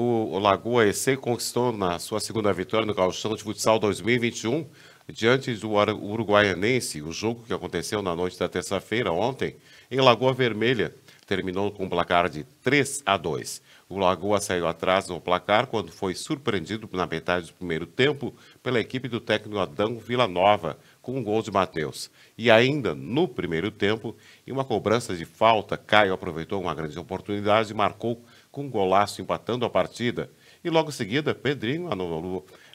o Lagoa EC conquistou na sua segunda vitória no Gauchão de Futsal 2021 diante do Uruguaianense. O jogo que aconteceu na noite da terça-feira, ontem, em Lagoa Vermelha, terminou com um placar de 3 a 2. O Lagoa saiu atrás no placar quando foi surpreendido na metade do primeiro tempo pela equipe do técnico Adão Vila Nova com um gol de Matheus. E ainda no primeiro tempo, em uma cobrança de falta, Caio aproveitou uma grande oportunidade e marcou com um golaço empatando a partida. E logo em seguida, Pedrinho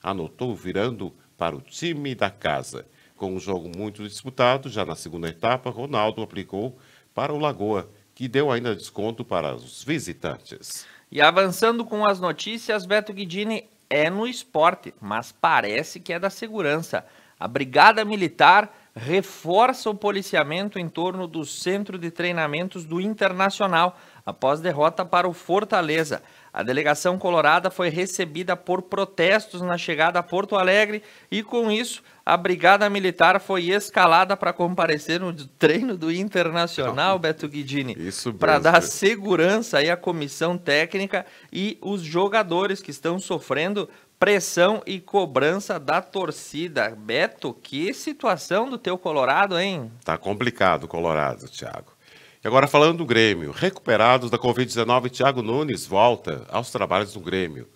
anotou virando para o time da casa. Com um jogo muito disputado, já na segunda etapa, Ronaldo aplicou para o Lagoa, que deu ainda desconto para os visitantes. E avançando com as notícias, Beto Guidini é no esporte, mas parece que é da segurança. A Brigada Militar reforça o policiamento em torno do centro de treinamentos do Internacional. Após derrota para o Fortaleza, a delegação colorada foi recebida por protestos na chegada a Porto Alegre e, com isso, a Brigada Militar foi escalada para comparecer no treino do Internacional, Não. Beto Guidini, para dar segurança aí à comissão técnica e os jogadores que estão sofrendo pressão e cobrança da torcida. Beto, que situação do teu Colorado, hein? Tá complicado Colorado, Thiago. E agora falando do Grêmio. Recuperados da Covid-19, Thiago Nunes volta aos trabalhos do Grêmio.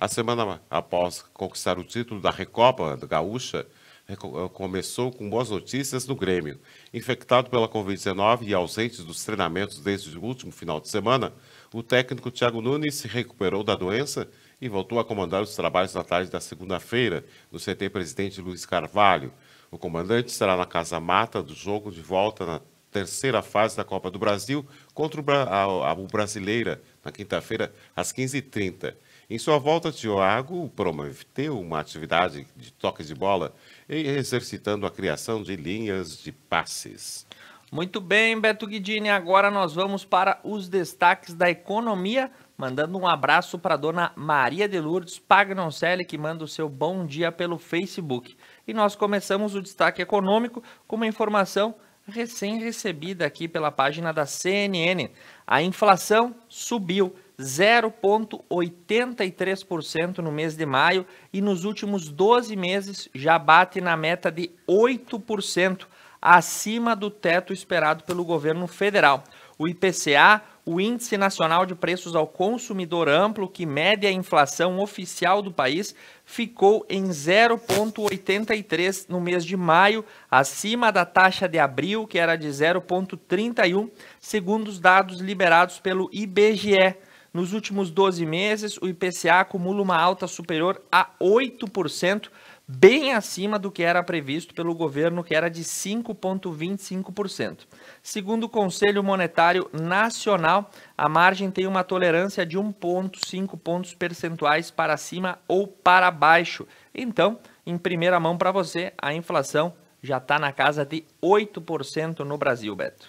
A semana após conquistar o título da Recopa da Gaúcha, eh, começou com boas notícias do Grêmio. Infectado pela Covid-19 e ausente dos treinamentos desde o último final de semana, o técnico Thiago Nunes se recuperou da doença e voltou a comandar os trabalhos na tarde da segunda-feira no CT Presidente Luiz Carvalho. O comandante estará na Casa Mata do jogo de volta na terceira fase da Copa do Brasil contra o, a, a Brasileira, na quinta-feira, às 15h30. Em sua volta, Tiago prometeu uma atividade de toque de bola, e exercitando a criação de linhas de passes. Muito bem, Beto Guidini. Agora nós vamos para os destaques da economia, mandando um abraço para dona Maria de Lourdes Pagnoncelli, que manda o seu bom dia pelo Facebook. E nós começamos o destaque econômico com uma informação recém-recebida aqui pela página da CNN. A inflação subiu 0,83% no mês de maio e nos últimos 12 meses já bate na meta de 8%, acima do teto esperado pelo governo federal. O IPCA o Índice Nacional de Preços ao Consumidor Amplo, que mede a inflação oficial do país, ficou em 0,83 no mês de maio, acima da taxa de abril, que era de 0,31, segundo os dados liberados pelo IBGE. Nos últimos 12 meses, o IPCA acumula uma alta superior a 8% bem acima do que era previsto pelo governo, que era de 5,25%. Segundo o Conselho Monetário Nacional, a margem tem uma tolerância de 1,5 pontos percentuais para cima ou para baixo. Então, em primeira mão para você, a inflação já está na casa de 8% no Brasil, Beto.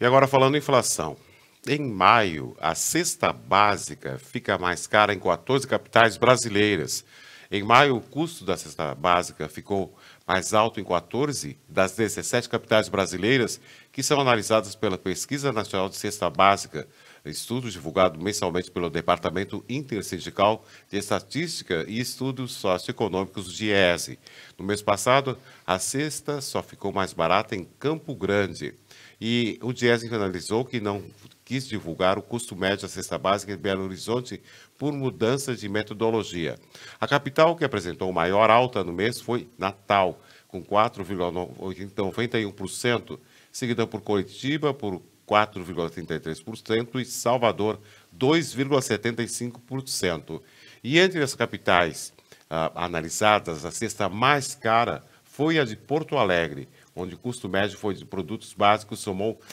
E agora falando em inflação. Em maio, a cesta básica fica mais cara em 14 capitais brasileiras. Em maio, o custo da cesta básica ficou mais alto em 14 das 17 capitais brasileiras que são analisadas pela Pesquisa Nacional de Cesta Básica, estudo divulgado mensalmente pelo Departamento Intersindical de Estatística e Estudos Socioeconômicos de IESE. No mês passado, a cesta só ficou mais barata em Campo Grande. E o DIESE analisou que não quis divulgar o custo médio da cesta básica em Belo Horizonte por mudanças de metodologia. A capital que apresentou maior alta no mês foi Natal, com 4,91%, seguida por Curitiba, por 4,33% e Salvador, 2,75%. E entre as capitais ah, analisadas, a cesta mais cara foi a de Porto Alegre, onde o custo médio foi de produtos básicos somou R$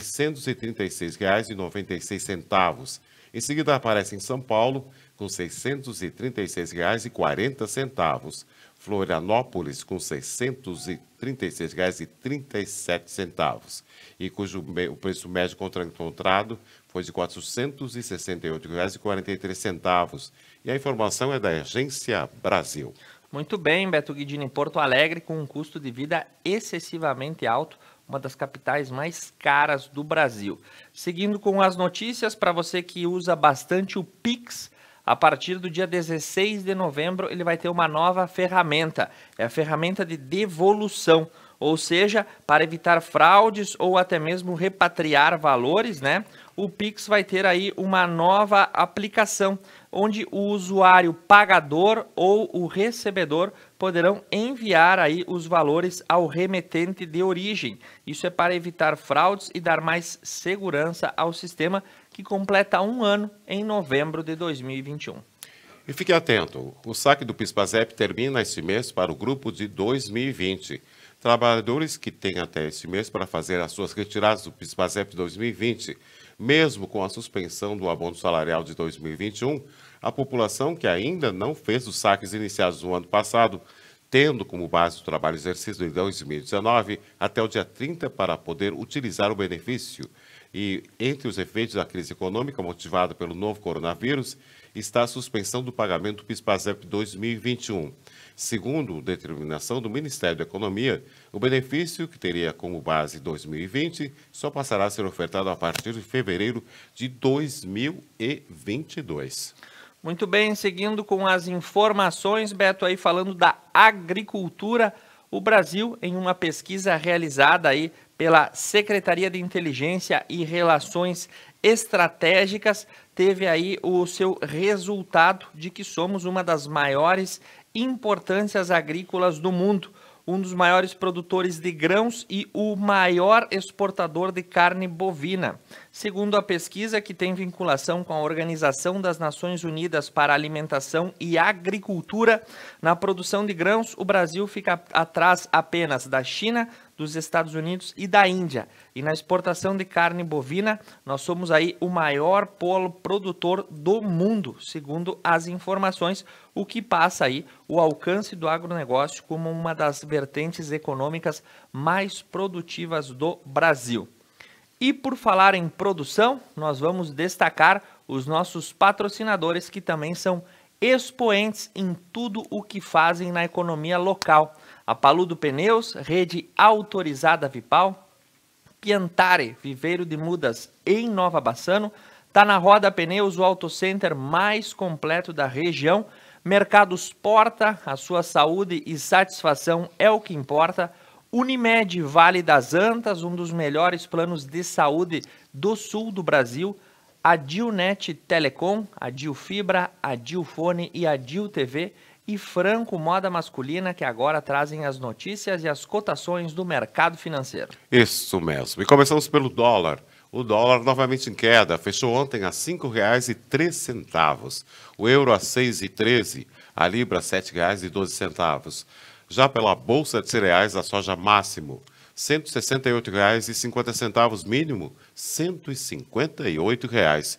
636,96. Em seguida aparece em São Paulo com R$ 636,40. Florianópolis com R$ 636,37 e cujo o preço médio encontrado foi de R$ 468,43. E a informação é da Agência Brasil. Muito bem, Beto Guidini, em Porto Alegre, com um custo de vida excessivamente alto, uma das capitais mais caras do Brasil. Seguindo com as notícias, para você que usa bastante o Pix, a partir do dia 16 de novembro ele vai ter uma nova ferramenta, é a ferramenta de devolução, ou seja, para evitar fraudes ou até mesmo repatriar valores, né? O Pix vai ter aí uma nova aplicação onde o usuário pagador ou o recebedor poderão enviar aí os valores ao remetente de origem. Isso é para evitar fraudes e dar mais segurança ao sistema que completa um ano em novembro de 2021. E fique atento, o saque do PISPAZEP termina este mês para o grupo de 2020. Trabalhadores que têm até este mês para fazer as suas retiradas do PISPAZEP 2020 mesmo com a suspensão do abono salarial de 2021, a população que ainda não fez os saques iniciados no ano passado, tendo como base o trabalho exercido em 2019 até o dia 30 para poder utilizar o benefício. E entre os efeitos da crise econômica motivada pelo novo coronavírus está a suspensão do pagamento do PIS/PASEP 2021. Segundo determinação do Ministério da Economia, o benefício, que teria como base 2020, só passará a ser ofertado a partir de fevereiro de 2022. Muito bem, seguindo com as informações, Beto, aí falando da agricultura, o Brasil, em uma pesquisa realizada aí pela Secretaria de Inteligência e Relações Estratégicas, teve aí o seu resultado de que somos uma das maiores importâncias agrícolas do mundo, um dos maiores produtores de grãos e o maior exportador de carne bovina. Segundo a pesquisa que tem vinculação com a Organização das Nações Unidas para Alimentação e Agricultura, na produção de grãos, o Brasil fica atrás apenas da China, dos Estados Unidos e da Índia. E na exportação de carne bovina, nós somos aí o maior polo produtor do mundo, segundo as informações, o que passa aí o alcance do agronegócio como uma das vertentes econômicas mais produtivas do Brasil. E por falar em produção, nós vamos destacar os nossos patrocinadores que também são expoentes em tudo o que fazem na economia local a Paludo Pneus, rede autorizada Vipal, Piantare, viveiro de mudas em Nova Bassano, tá na Roda Pneus, o auto center mais completo da região, Mercados Porta, a sua saúde e satisfação é o que importa, Unimed Vale das Antas, um dos melhores planos de saúde do sul do Brasil, a Dilnet Telecom, a Dil Fibra, a Dilfone e a Dil TV, e Franco Moda Masculina, que agora trazem as notícias e as cotações do mercado financeiro. Isso mesmo. E começamos pelo dólar. O dólar novamente em queda, fechou ontem a R$ 5,03. O euro a R$ 6,13. A libra a R$ 7,12. Já pela bolsa de cereais, a soja máximo R$ 168,50 mínimo, R$ 158,00.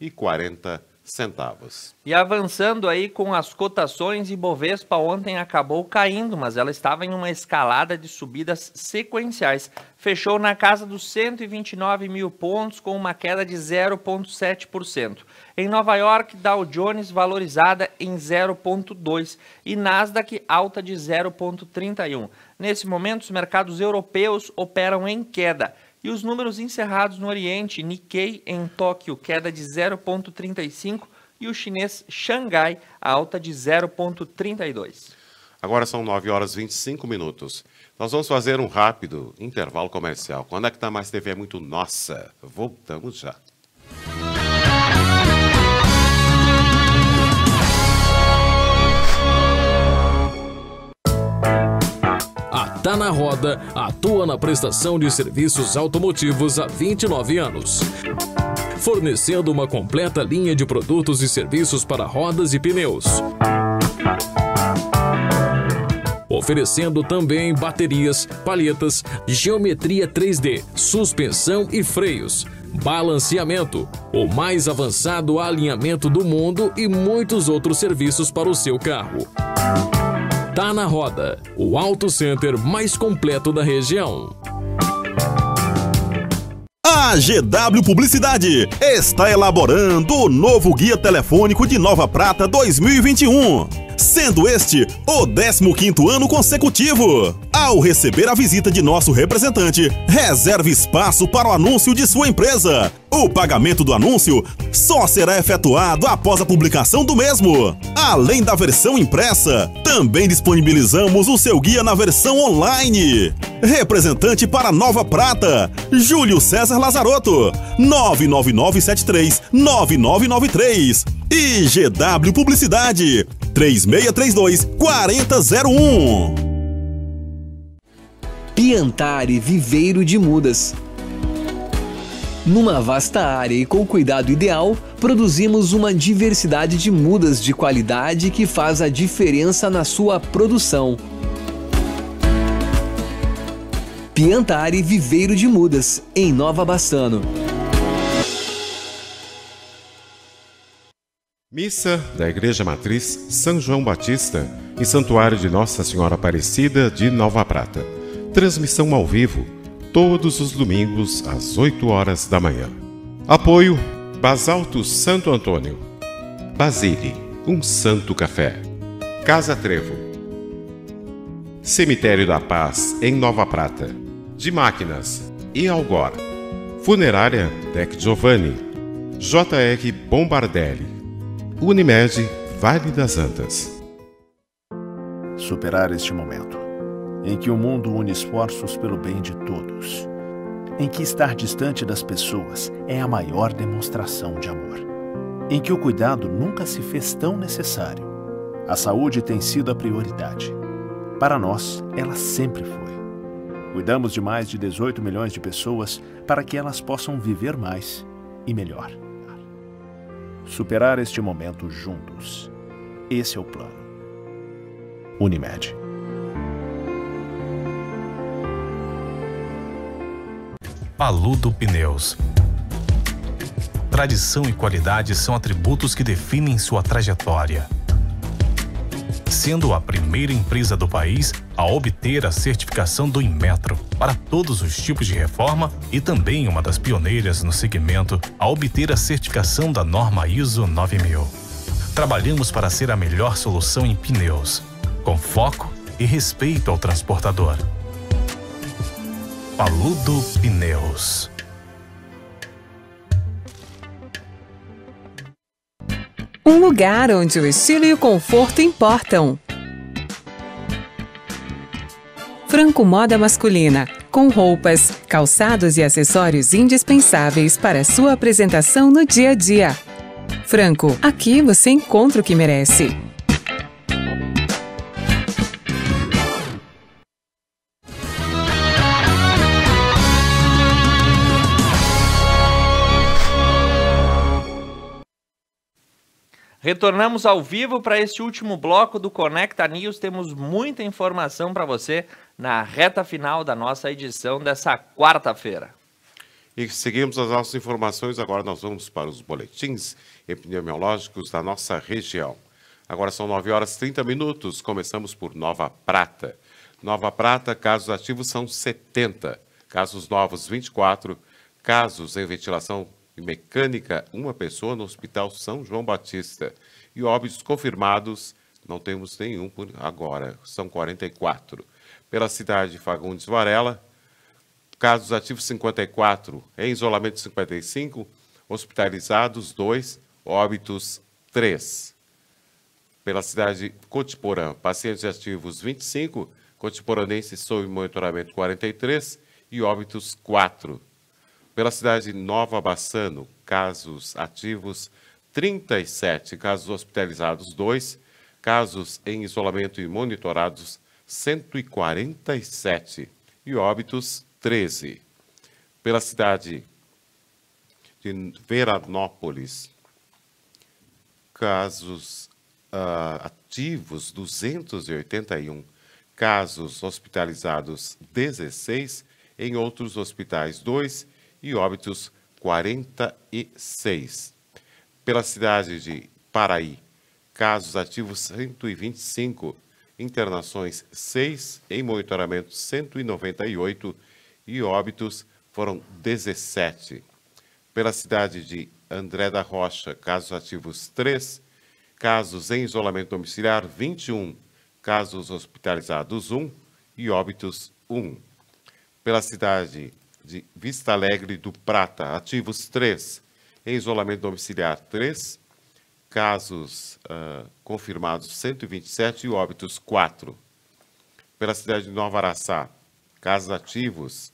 e 40 centavos. E avançando aí com as cotações, Ibovespa ontem acabou caindo, mas ela estava em uma escalada de subidas sequenciais. Fechou na casa dos 129 mil pontos, com uma queda de 0,7%. Em Nova York, Dow Jones valorizada em 0,2% e Nasdaq alta de 0,31%. Nesse momento, os mercados europeus operam em queda. E os números encerrados no Oriente, Nikkei em Tóquio, queda de 0,35% e o chinês Xangai, alta de 0,32%. Agora são 9 horas e 25 minutos. Nós vamos fazer um rápido intervalo comercial. Quando é que tá mais TV é muito nossa? Voltamos já. está na roda, atua na prestação de serviços automotivos há 29 anos. Fornecendo uma completa linha de produtos e serviços para rodas e pneus. Oferecendo também baterias, palhetas, geometria 3D, suspensão e freios, balanceamento, o mais avançado alinhamento do mundo e muitos outros serviços para o seu carro. Tá na Roda, o auto center mais completo da região. A GW Publicidade está elaborando o novo Guia Telefônico de Nova Prata 2021 sendo este o 15º ano consecutivo. Ao receber a visita de nosso representante, reserve espaço para o anúncio de sua empresa. O pagamento do anúncio só será efetuado após a publicação do mesmo. Além da versão impressa, também disponibilizamos o seu guia na versão online. Representante para Nova Prata, Júlio César Lazarotto, 99973 9993 e GW Publicidade, 3632 4001. Piantare Viveiro de Mudas. Numa vasta área e com cuidado ideal, produzimos uma diversidade de mudas de qualidade que faz a diferença na sua produção. Piantare Viveiro de Mudas, em Nova Bassano. Missa da Igreja Matriz São João Batista e Santuário de Nossa Senhora Aparecida de Nova Prata. Transmissão ao vivo, todos os domingos às 8 horas da manhã. Apoio Basalto Santo Antônio. Basile, um santo café. Casa Trevo. Cemitério da Paz em Nova Prata. De Máquinas e Algor. Funerária Tec Giovanni. J.R. Bombardelli. Unimed Vale das Antas. Superar este momento em que o mundo une esforços pelo bem de todos, em que estar distante das pessoas é a maior demonstração de amor, em que o cuidado nunca se fez tão necessário. A saúde tem sido a prioridade. Para nós, ela sempre foi. Cuidamos de mais de 18 milhões de pessoas para que elas possam viver mais e melhor superar este momento juntos. Esse é o plano. Unimed. Paludo Pneus. Tradição e qualidade são atributos que definem sua trajetória sendo a primeira empresa do país a obter a certificação do Inmetro para todos os tipos de reforma e também uma das pioneiras no segmento a obter a certificação da norma ISO 9000. Trabalhamos para ser a melhor solução em pneus, com foco e respeito ao transportador. Paludo Pneus Um lugar onde o estilo e o conforto importam. Franco Moda Masculina, com roupas, calçados e acessórios indispensáveis para sua apresentação no dia a dia. Franco, aqui você encontra o que merece. Retornamos ao vivo para este último bloco do Conecta News. Temos muita informação para você na reta final da nossa edição dessa quarta-feira. E seguimos as nossas informações. Agora nós vamos para os boletins epidemiológicos da nossa região. Agora são 9 horas e 30 minutos. Começamos por Nova Prata. Nova Prata, casos ativos são 70, casos novos 24, casos em ventilação e mecânica, uma pessoa no Hospital São João Batista. E óbitos confirmados, não temos nenhum por agora, são 44. Pela cidade de Fagundes Varela, casos ativos 54, em isolamento 55, hospitalizados 2, óbitos 3. Pela cidade de Cotiporã, pacientes ativos 25, cotiporanenses sob monitoramento 43 e óbitos 4. Pela cidade de Nova Bassano, casos ativos 37, casos hospitalizados 2, casos em isolamento e monitorados 147 e óbitos 13. Pela cidade de Veranópolis, casos uh, ativos 281, casos hospitalizados 16, em outros hospitais 2 e óbitos 46. Pela cidade de Paraí, casos ativos 125, internações 6, em monitoramento 198 e óbitos foram 17. Pela cidade de André da Rocha, casos ativos 3, casos em isolamento domiciliar 21, casos hospitalizados 1 e óbitos 1. Pela cidade de Vista Alegre do Prata. Ativos 3, em isolamento domiciliar 3, casos uh, confirmados 127 e óbitos 4. Pela cidade de Nova Araçá, casos ativos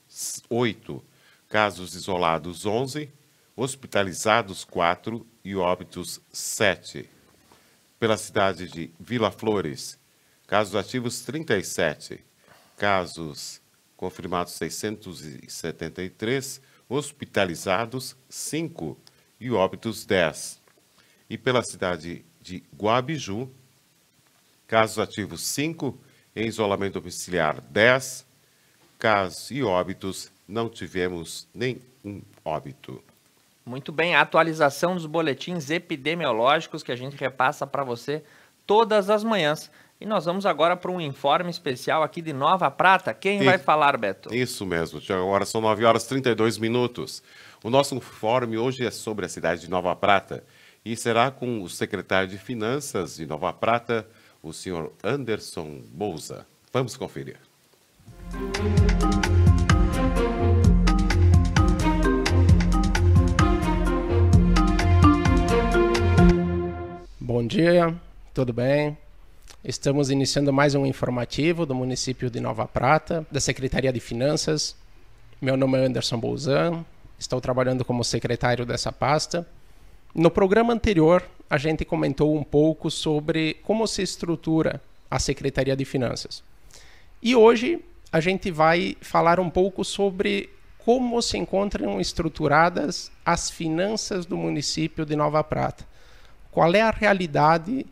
8, casos isolados 11, hospitalizados 4 e óbitos 7. Pela cidade de Vila Flores, casos ativos 37, casos confirmados 673, hospitalizados 5 e óbitos 10. E pela cidade de Guabiju, casos ativos 5, em isolamento domiciliar 10, casos e óbitos não tivemos nenhum óbito. Muito bem, a atualização dos boletins epidemiológicos que a gente repassa para você todas as manhãs. E nós vamos agora para um informe especial aqui de Nova Prata. Quem e... vai falar, Beto? Isso mesmo, agora são 9 horas e 32 minutos. O nosso informe hoje é sobre a cidade de Nova Prata e será com o secretário de Finanças de Nova Prata, o senhor Anderson Bouza. Vamos conferir. Bom dia, tudo bem? Estamos iniciando mais um informativo do município de Nova Prata, da Secretaria de Finanças. Meu nome é Anderson Bouzan, estou trabalhando como secretário dessa pasta. No programa anterior, a gente comentou um pouco sobre como se estrutura a Secretaria de Finanças. E hoje a gente vai falar um pouco sobre como se encontram estruturadas as finanças do município de Nova Prata. Qual é a realidade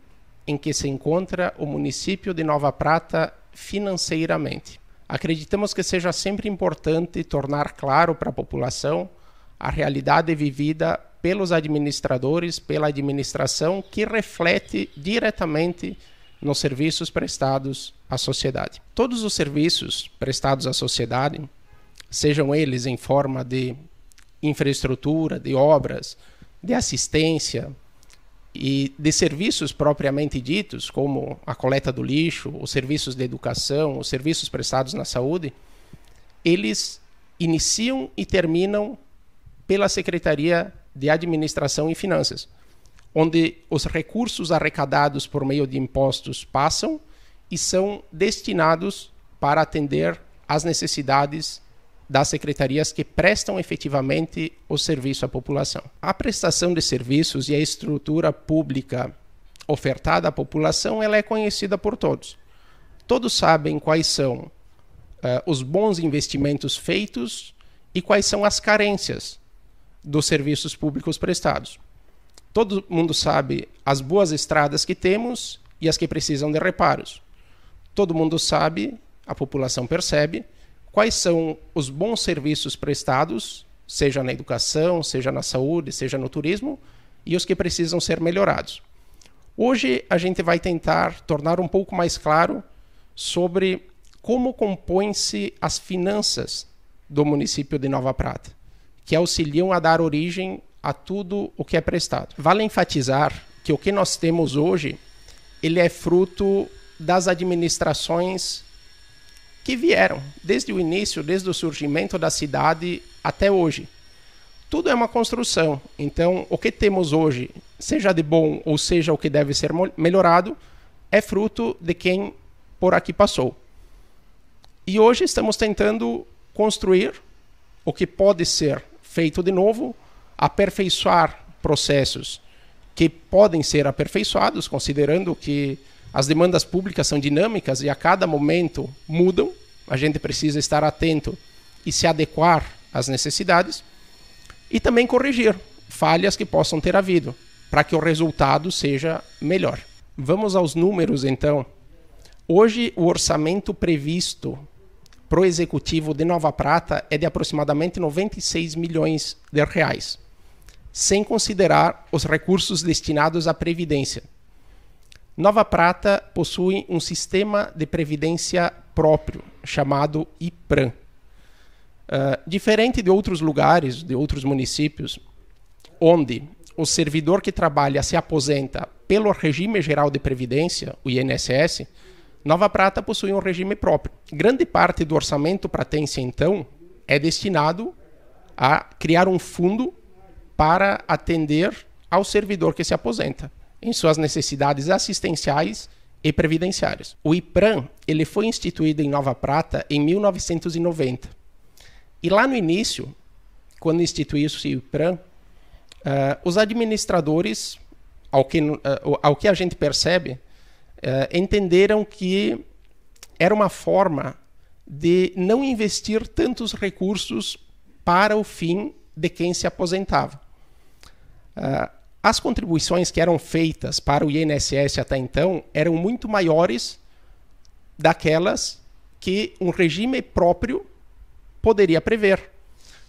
em que se encontra o município de Nova Prata financeiramente. Acreditamos que seja sempre importante tornar claro para a população a realidade vivida pelos administradores, pela administração, que reflete diretamente nos serviços prestados à sociedade. Todos os serviços prestados à sociedade, sejam eles em forma de infraestrutura, de obras, de assistência, e de serviços propriamente ditos, como a coleta do lixo, os serviços de educação, os serviços prestados na saúde, eles iniciam e terminam pela Secretaria de Administração e Finanças, onde os recursos arrecadados por meio de impostos passam e são destinados para atender às necessidades das secretarias que prestam efetivamente o serviço à população. A prestação de serviços e a estrutura pública ofertada à população ela é conhecida por todos. Todos sabem quais são uh, os bons investimentos feitos e quais são as carências dos serviços públicos prestados. Todo mundo sabe as boas estradas que temos e as que precisam de reparos. Todo mundo sabe, a população percebe, quais são os bons serviços prestados, seja na educação, seja na saúde, seja no turismo, e os que precisam ser melhorados. Hoje a gente vai tentar tornar um pouco mais claro sobre como compõem-se as finanças do município de Nova Prata, que auxiliam a dar origem a tudo o que é prestado. Vale enfatizar que o que nós temos hoje, ele é fruto das administrações que vieram desde o início, desde o surgimento da cidade até hoje. Tudo é uma construção, então o que temos hoje, seja de bom ou seja o que deve ser melhorado, é fruto de quem por aqui passou. E hoje estamos tentando construir o que pode ser feito de novo, aperfeiçoar processos que podem ser aperfeiçoados, considerando que as demandas públicas são dinâmicas e a cada momento mudam. A gente precisa estar atento e se adequar às necessidades e também corrigir falhas que possam ter havido para que o resultado seja melhor. Vamos aos números então. Hoje o orçamento previsto para o executivo de Nova Prata é de aproximadamente 96 milhões de reais, sem considerar os recursos destinados à previdência. Nova Prata possui um sistema de previdência próprio, chamado IPRAN. Uh, ah, diferente de outros lugares, de outros municípios, onde o servidor que trabalha se aposenta pelo regime geral de previdência, o INSS, Nova Prata possui um regime próprio. Grande parte do orçamento pratense, então, é destinado a criar um fundo para atender ao servidor que se aposenta em suas necessidades assistenciais e previdenciárias. O IPRAM ele foi instituído em Nova Prata em 1990. E lá no início, quando instituiu-se o IPRAM, uh, eh, os administradores, ao que, uh, ao que a gente percebe, Uh, entenderam que era uma forma de não investir tantos recursos para o fim de quem se aposentava. Uh, as contribuições que eram feitas para o INSS até então eram muito maiores daquelas que um regime próprio poderia prever.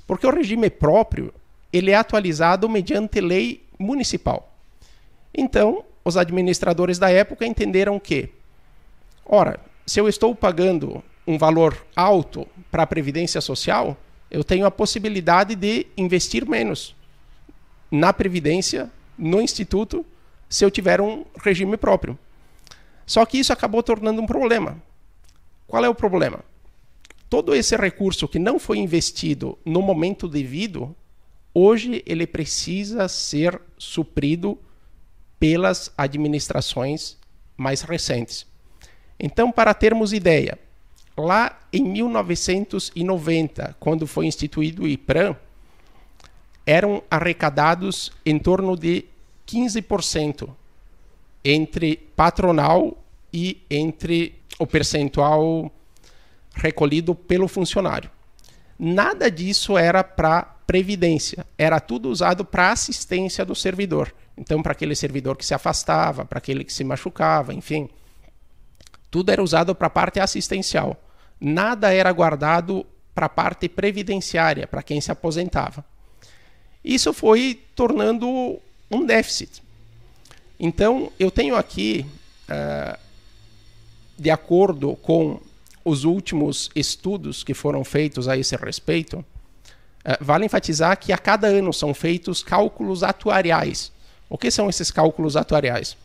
Porque o regime próprio, ele é atualizado mediante lei municipal. Então, os administradores da época entenderam que, ora, se eu estou pagando um valor alto para a previdência social, eu tenho a possibilidade de investir menos na previdência no instituto se eu tiver um regime próprio. Só que isso acabou tornando um problema. Qual é o problema? Todo esse recurso que não foi investido no momento devido, hoje ele precisa ser suprido pelas administrações mais recentes. Então, para termos ideia, lá em 1990, quando foi instituído o IPRAM, eram arrecadados em torno de 15% entre patronal e entre o percentual recolhido pelo funcionário. Nada disso era para previdência, era tudo usado para assistência do servidor. Então, para aquele servidor que se afastava, para aquele que se machucava, enfim, tudo era usado para a parte assistencial. Nada era guardado para a parte previdenciária, para quem se aposentava. Isso foi tornando um déficit. Então, eu tenho aqui, ah, de acordo com os últimos estudos que foram feitos a esse respeito, ah, vale enfatizar que a cada ano são feitos cálculos atuariais. O que são esses cálculos atuariais?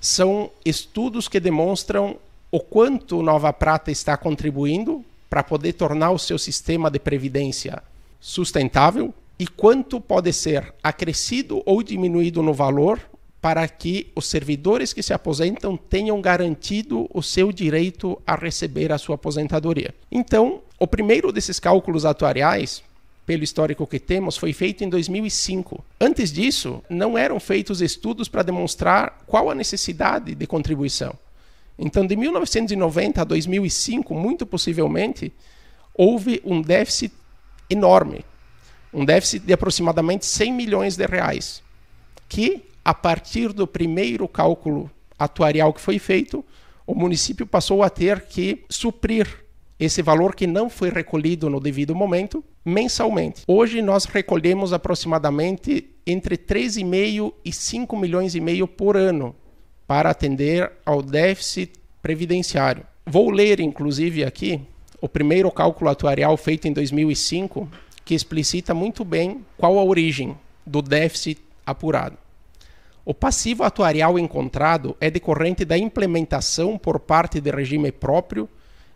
São estudos que demonstram o quanto Nova Prata está contribuindo para poder tornar o seu sistema de previdência sustentável e quanto pode ser acrescido ou diminuído no valor para que os servidores que se aposentam tenham garantido o seu direito a receber a sua aposentadoria. Então, o primeiro desses cálculos atuariais, pelo histórico que temos, foi feito em 2005. Antes disso, não eram feitos estudos para demonstrar qual a necessidade de contribuição. Então, de 1990 a 2005, muito possivelmente, houve um déficit enorme um déficit de aproximadamente 100 milhões de reais, que, a partir do primeiro cálculo atuarial que foi feito, o município passou a ter que suprir esse valor que não foi recolhido no devido momento mensalmente. Hoje nós recolhemos aproximadamente entre 3,5 e 5 milhões e meio por ano para atender ao déficit previdenciário. Vou ler inclusive aqui o primeiro cálculo atuarial feito em 2005 que explicita muito bem qual a origem do déficit apurado. O passivo atuarial encontrado é decorrente da implementação por parte de regime próprio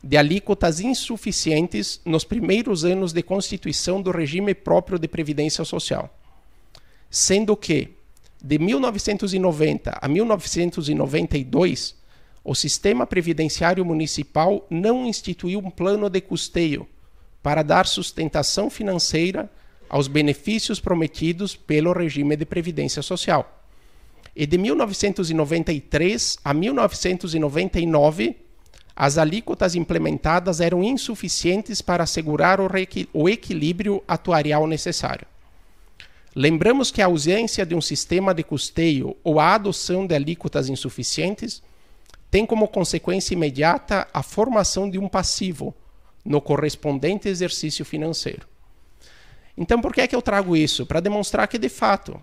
de alíquotas insuficientes nos primeiros anos de constituição do regime próprio de previdência social. Sendo que, de 1990 a 1992, o sistema previdenciário municipal não instituiu um plano de custeio para dar sustentação financeira aos benefícios prometidos pelo regime de previdência social. E de 1993 a 1999, as alíquotas implementadas eram insuficientes para assegurar o, o, equilíbrio atuarial necessário. Lembramos que a ausência de um sistema de custeio ou a adoção de alíquotas insuficientes tem como consequência imediata a formação de um passivo, no correspondente exercício financeiro. Então, por que é que eu trago isso? Para demonstrar que, de fato, uh,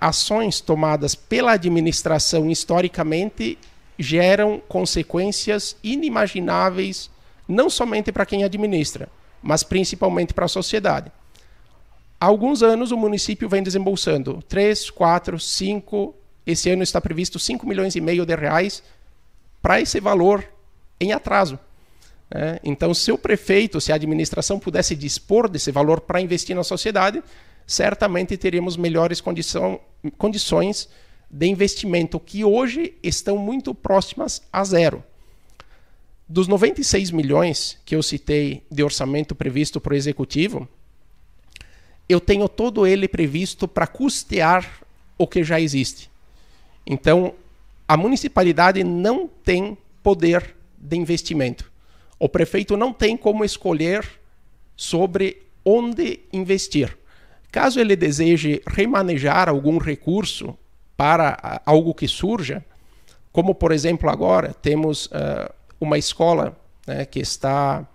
ações tomadas pela administração historicamente geram consequências inimagináveis, não somente para quem administra, mas principalmente para a sociedade. Há alguns anos o município vem desembolsando 3, 4, 5, esse ano está previsto 5 milhões e meio de reais para esse valor em atraso. É, então, se o prefeito, se a administração pudesse dispor desse valor para investir na sociedade, certamente teríamos melhores condição, condições de investimento, que hoje estão muito próximas a zero. Dos 96 milhões que eu citei de orçamento previsto para o executivo, eu tenho todo ele previsto para custear o que já existe. Então, a municipalidade não tem poder de investimento. O prefeito não tem como escolher sobre onde investir. Caso ele deseje remanejar algum recurso para ah, algo que surja, como por exemplo agora temos uh, uma escola né, que está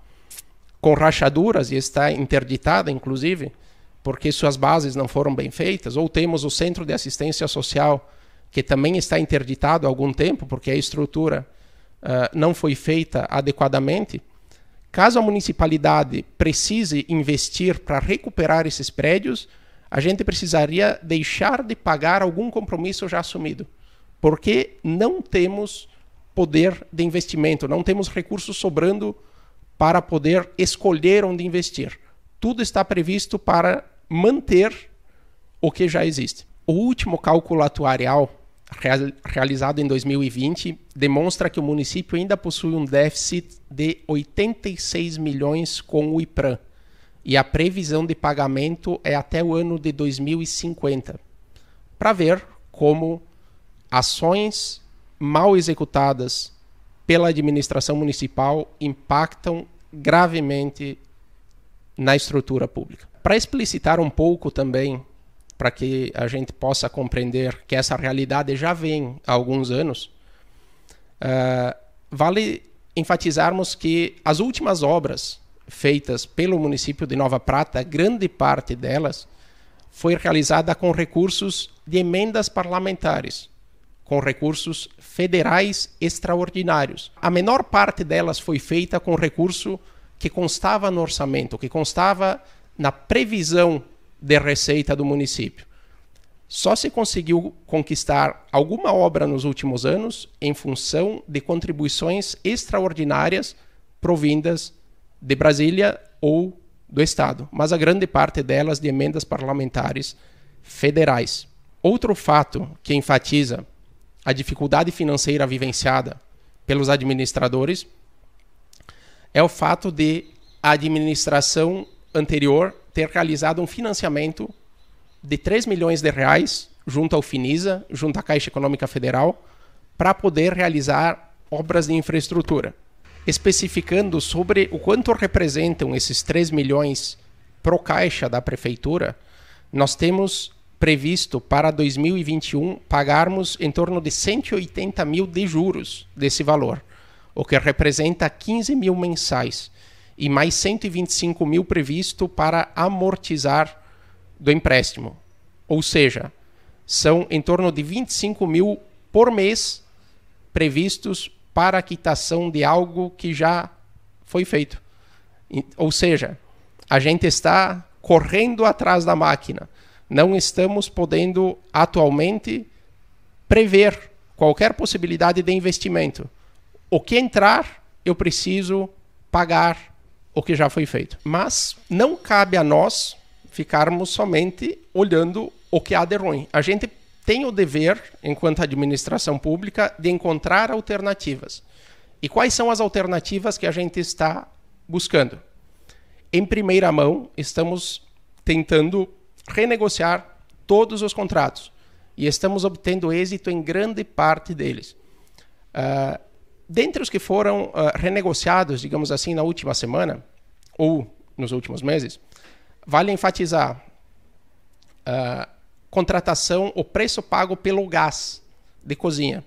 com rachaduras e está interditada, inclusive, porque suas bases não foram bem feitas, ou temos o Centro de Assistência Social, que também está interditado há algum tempo, porque a estrutura eh, não foi feita adequadamente, caso a municipalidade precise investir para recuperar esses prédios, a gente precisaria deixar de pagar algum compromisso já assumido, porque não temos poder de investimento, não temos recursos sobrando para poder escolher onde investir. Tudo está previsto para manter o que já existe. O último cálculo atuarial real, realizado em 2020 demonstra que o município ainda possui um déficit de 86 milhões com o IPRAM e a previsão de pagamento é até o ano de 2050. Para ver como ações mal executadas pela administração municipal impactam gravemente na estrutura pública. Para explicitar um pouco também para que a gente possa compreender que essa realidade já vem há alguns anos, uh, vale enfatizarmos que as últimas obras feitas pelo município de Nova Prata, grande parte delas foi realizada com recursos de emendas parlamentares, com recursos federais extraordinários. A menor parte delas foi feita com recurso que constava no orçamento, que constava na previsão de receita do município. Só se conseguiu conquistar alguma obra nos últimos anos em função de contribuições extraordinárias provindas de Brasília ou do Estado, mas a grande parte delas de emendas parlamentares federais. Outro fato que enfatiza a dificuldade financeira vivenciada pelos administradores é o fato de a administração anterior ter realizado um financiamento de 3 milhões de reais junto ao Finisa, junto à Caixa Econômica Federal, para poder realizar obras de infraestrutura. Especificando sobre o quanto representam esses 3 milhões pro caixa da prefeitura, nós temos previsto para 2021 pagarmos em torno de 180 mil de juros desse valor, o que representa 15 mil mensais e mais 125 mil previsto para amortizar do empréstimo. Ou seja, são em torno de 25 mil por mês previstos para a quitação de algo que já foi feito. Ou seja, a gente está correndo atrás da máquina. Não estamos podendo atualmente prever qualquer possibilidade de investimento. O que entrar, eu preciso pagar o que já foi feito. Mas não cabe a nós ficarmos somente olhando o que há de ruim. A gente tem o dever, enquanto administração pública, de encontrar alternativas. E quais são as alternativas que a gente está buscando? Em primeira mão, estamos tentando renegociar todos os contratos e estamos obtendo êxito em grande parte deles. Uh, dentre os que foram uh, renegociados, digamos assim, na última semana ou nos últimos meses, vale enfatizar a uh, contratação, o preço pago pelo gás de cozinha,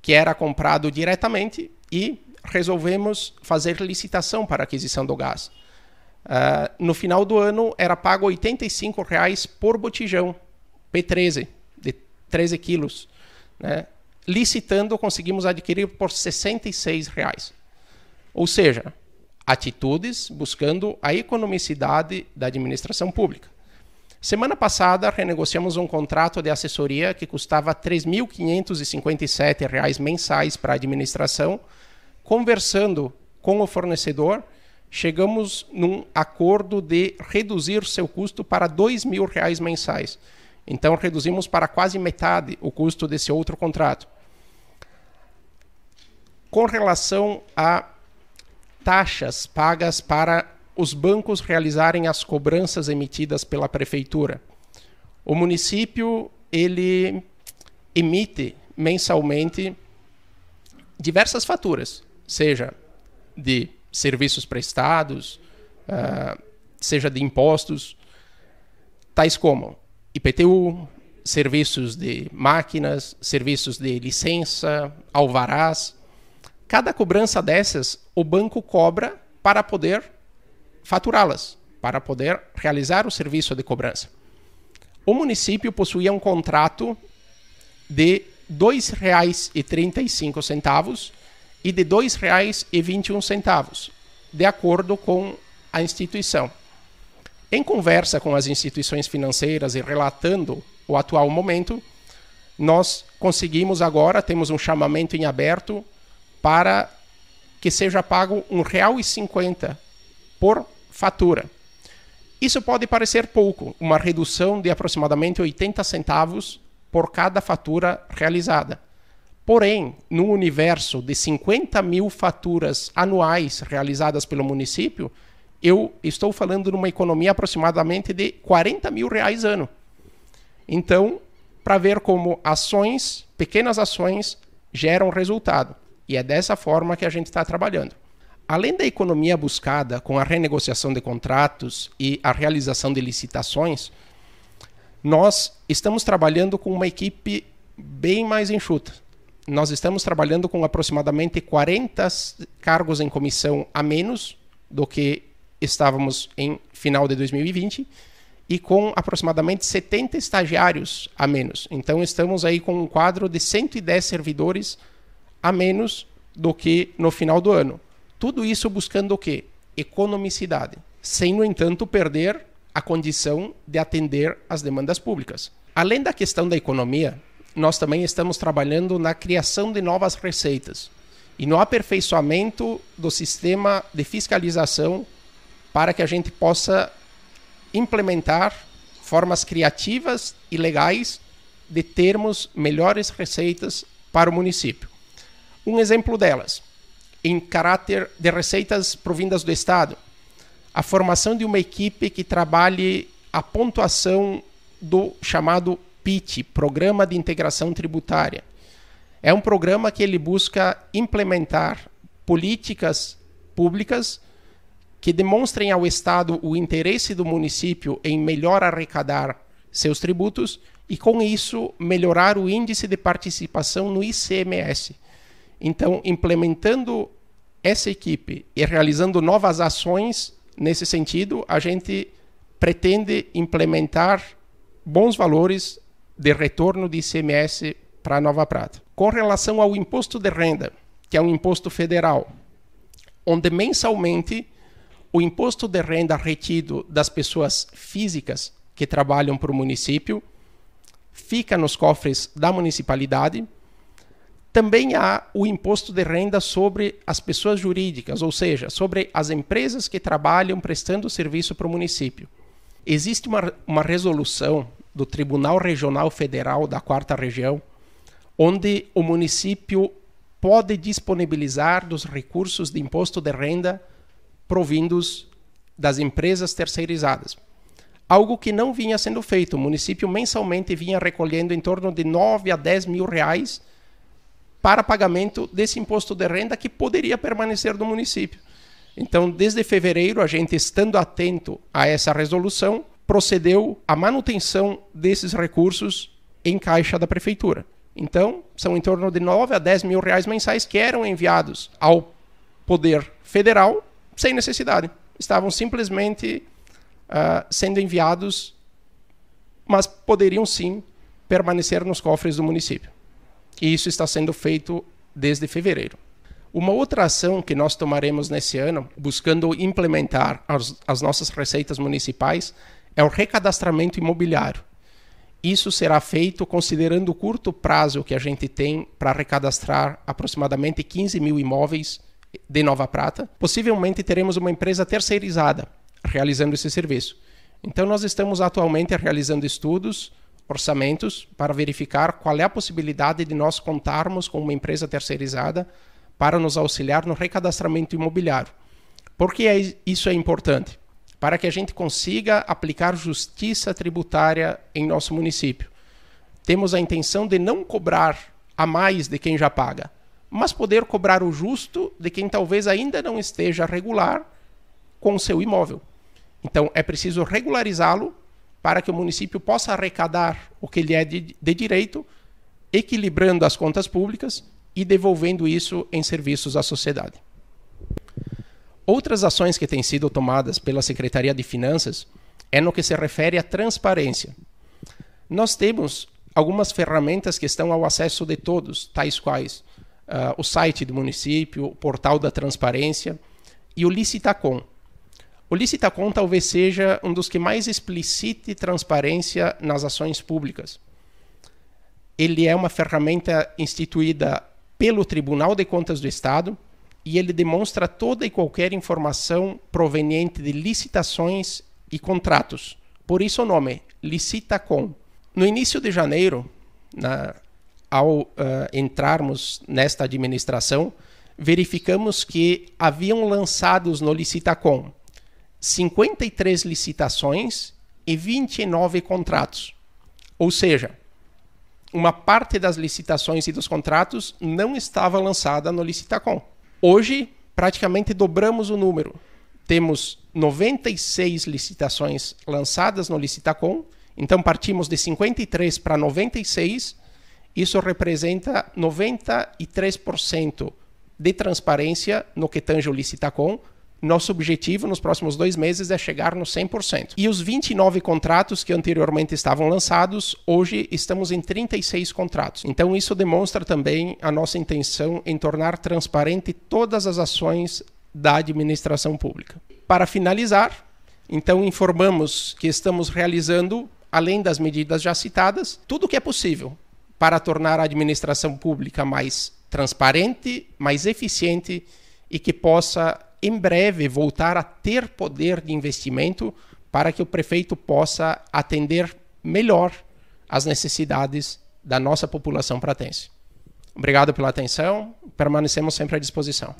que era comprado diretamente e resolvemos fazer licitação para aquisição do gás. Uh, no final do ano era pago R$ 85,00 por botijão P13 de 13 quilos, né? licitando conseguimos adquirir por R$ 66. Reais. Ou seja, atitudes buscando a economicidade da administração pública. Semana passada, renegociamos um contrato de assessoria que custava R$ 3.557 mensais para a administração. Conversando com o fornecedor, chegamos num acordo de reduzir seu custo para R$ 2.000 mensais. Então, reduzimos para quase metade o custo desse outro contrato com relação a taxas pagas para os bancos realizarem as cobranças emitidas pela prefeitura. O município ele emite mensalmente diversas faturas, seja de serviços prestados, uh, seja de impostos, tais como IPTU, serviços de máquinas, serviços de licença, alvarás, Cada cobrança dessas, o banco cobra para poder faturá-las, para poder realizar o serviço de cobrança. O município possuía um contrato de R$ 2,35 e de R$ 2,21, de acordo com a instituição. Em conversa com as instituições financeiras e relatando o atual momento, nós conseguimos agora, temos um chamamento em aberto para que seja pago R$ 1,50 por fatura. Isso pode parecer pouco, uma redução de aproximadamente 80 centavos por cada fatura realizada. Porém, no universo de 50 mil faturas anuais realizadas pelo município, eu estou falando numa economia aproximadamente de 40 mil reais ano. Então, para ver como ações, pequenas ações, geram resultado. E é dessa forma que a gente está trabalhando. Além da economia buscada com a renegociação de contratos e a realização de licitações, nós estamos trabalhando com uma equipe bem mais enxuta. Nós estamos trabalhando com aproximadamente 40 cargos em comissão a menos do que estávamos em final de 2020 e com aproximadamente 70 estagiários a menos. Então estamos aí com um quadro de 110 servidores a menos do que no final do ano. Tudo isso buscando o quê? Economicidade, sem, no entanto, perder a condição de atender às demandas públicas. Além da questão da economia, nós também estamos trabalhando na criação de novas receitas e no aperfeiçoamento do sistema de fiscalização para que a gente possa implementar formas criativas e legais de termos melhores receitas para o município. Um exemplo delas, em caráter de receitas provindas do Estado, a formação de uma equipe que trabalhe a pontuação do chamado PIT, Programa de Integração Tributária. É um programa que ele busca implementar políticas públicas que demonstrem ao Estado o interesse do município em melhor arrecadar seus tributos e, com isso, melhorar o índice de participação no ICMS, então, implementando essa equipe e realizando novas ações nesse sentido, a gente pretende implementar bons valores de retorno de ICMS para Nova Prata. Com relação ao imposto de renda, que é um imposto federal, onde mensalmente o imposto de renda retido das pessoas físicas que trabalham para o município fica nos cofres da municipalidade também há o imposto de renda sobre as pessoas jurídicas, ou seja, sobre as empresas que trabalham prestando serviço para o município. Existe uma, uma resolução do Tribunal Regional Federal da Quarta Região, onde o município pode disponibilizar dos recursos de imposto de renda provindos das empresas terceirizadas. Algo que não vinha sendo feito. O município mensalmente vinha recolhendo em torno de 9 a 10 mil reais para pagamento desse imposto de renda que poderia permanecer no município. Então, desde fevereiro, a gente estando atento a essa resolução, procedeu à manutenção desses recursos em caixa da prefeitura. Então, são em torno de 9 a 10 mil reais mensais que eram enviados ao Poder Federal sem necessidade. Estavam simplesmente uh, sendo enviados, mas poderiam sim permanecer nos cofres do município e isso está sendo feito desde fevereiro. Uma outra ação que nós tomaremos nesse ano, buscando implementar as, as nossas receitas municipais, é o recadastramento imobiliário. Isso será feito considerando o curto prazo que a gente tem para recadastrar aproximadamente 15 mil imóveis de Nova Prata. Possivelmente teremos uma empresa terceirizada realizando esse serviço. Então, nós estamos atualmente realizando estudos orçamentos para verificar qual é a possibilidade de nós contarmos com uma empresa terceirizada para nos auxiliar no recadastramento imobiliário. Por que é isso é importante? Para que a gente consiga aplicar justiça tributária em nosso município. Temos a intenção de não cobrar a mais de quem já paga, mas poder cobrar o justo de quem talvez ainda não esteja regular com o seu imóvel. Então é preciso regularizá-lo para que o município possa arrecadar o que lhe é de, de direito, equilibrando as contas públicas e devolvendo isso em serviços à sociedade. Outras ações que têm sido tomadas pela Secretaria de Finanças é no que se refere à transparência. Nós temos algumas ferramentas que estão ao acesso de todos, tais quais uh, o site do município, o portal da transparência e o Licitacom, o licitacom talvez seja um dos que mais explicite transparência nas ações públicas. Ele é uma ferramenta instituída pelo Tribunal de Contas do Estado e ele demonstra toda e qualquer informação proveniente de licitações e contratos. Por isso o nome, Licitacom. No início de janeiro, na, ao uh, entrarmos nesta administração, verificamos que haviam lançados no Licitacom 53 licitações e 29 contratos. Ou seja, uma parte das licitações e dos contratos não estava lançada no Licitacom. Hoje, praticamente dobramos o número. Temos 96 licitações lançadas no Licitacom, então partimos de 53 para 96. Isso representa 93% de transparência no que tange o Licitacom, nosso objetivo nos próximos dois meses é chegar no 100%. E os 29 contratos que anteriormente estavam lançados, hoje estamos em 36 contratos. Então, isso demonstra também a nossa intenção em tornar transparente todas as ações da administração pública. Para finalizar, então informamos que estamos realizando, além das medidas já citadas, tudo o que é possível para tornar a administração pública mais transparente, mais eficiente e que possa, em breve, voltar a ter poder de investimento para que o prefeito possa atender melhor as necessidades da nossa população pratense. Obrigado pela atenção, permanecemos sempre à disposição.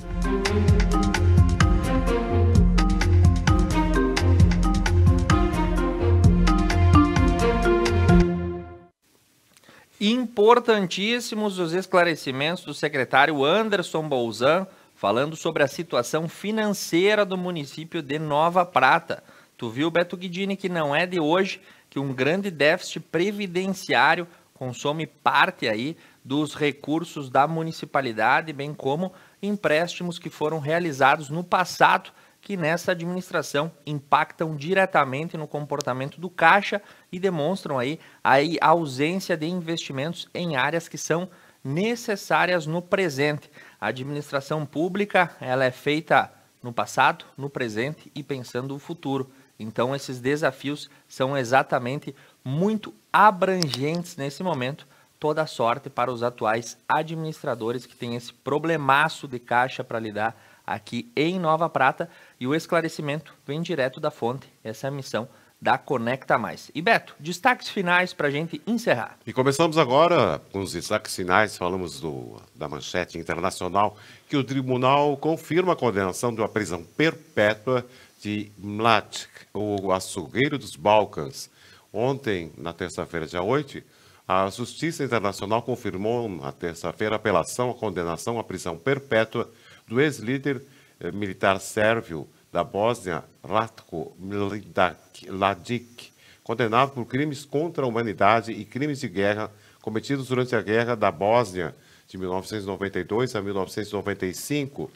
Importantíssimos os esclarecimentos do secretário Anderson Bolzan falando sobre a situação financeira do município de Nova Prata. Tu viu, Beto Guidini, que não é de hoje que um grande déficit previdenciário consome parte aí dos recursos da municipalidade, bem como empréstimos que foram realizados no passado que nessa administração impactam diretamente no comportamento do caixa e demonstram aí a ausência de investimentos em áreas que são necessárias no presente. A administração pública ela é feita no passado, no presente e pensando o futuro. Então esses desafios são exatamente muito abrangentes nesse momento. Toda sorte para os atuais administradores que têm esse problemaço de caixa para lidar aqui em Nova Prata e o esclarecimento vem direto da fonte. Essa é a missão da Conecta Mais. E Beto, destaques finais para a gente encerrar. E começamos agora com os destaques finais, falamos do, da manchete internacional, que o tribunal confirma a condenação de uma prisão perpétua de Mladic, o açougueiro dos Balcãs. Ontem, na terça-feira, dia 8, a Justiça Internacional confirmou na terça-feira apelação à condenação à prisão perpétua do ex-líder eh, militar sérvio da Bósnia, Ratko Mladic, condenado por crimes contra a humanidade e crimes de guerra cometidos durante a Guerra da Bósnia de 1992 a 1995.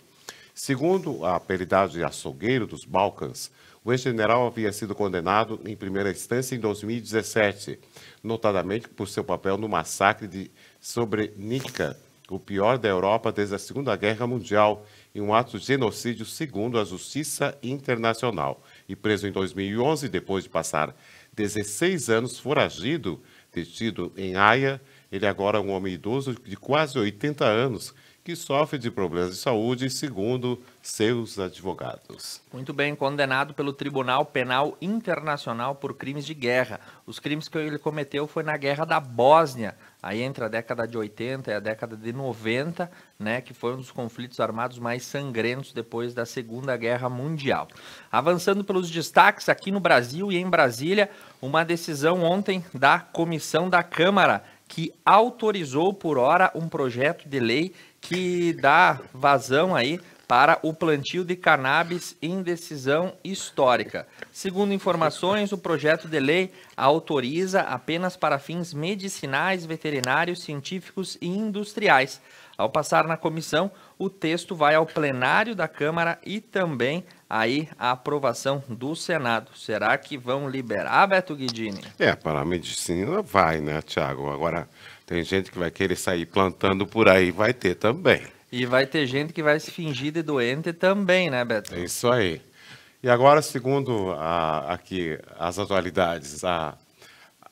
Segundo a peridade açougueiro dos Balcãs, o ex-general havia sido condenado em primeira instância em 2017, notadamente por seu papel no massacre de Srebrenica, o pior da Europa desde a Segunda Guerra Mundial, em um ato de genocídio segundo a Justiça Internacional e preso em 2011 depois de passar 16 anos foragido, detido em Haia. Ele é agora é um homem idoso de quase 80 anos que sofre de problemas de saúde, segundo seus advogados. Muito bem, condenado pelo Tribunal Penal Internacional por crimes de guerra. Os crimes que ele cometeu foi na Guerra da Bósnia, Aí entre a década de 80 e a década de 90, né, que foi um dos conflitos armados mais sangrentos depois da Segunda Guerra Mundial. Avançando pelos destaques aqui no Brasil e em Brasília, uma decisão ontem da comissão da Câmara que autorizou por hora um projeto de lei que dá vazão aí para o plantio de cannabis em decisão histórica. Segundo informações, o projeto de lei autoriza apenas para fins medicinais, veterinários, científicos e industriais. Ao passar na comissão, o texto vai ao plenário da Câmara e também aí a aprovação do Senado. Será que vão liberar, ah, Beto Guidini? É, para a medicina vai, né, Tiago? Agora, tem gente que vai querer sair plantando por aí, vai ter também. E vai ter gente que vai se fingir de doente também, né, Beto? É isso aí. E agora, segundo a, aqui as atualidades, a,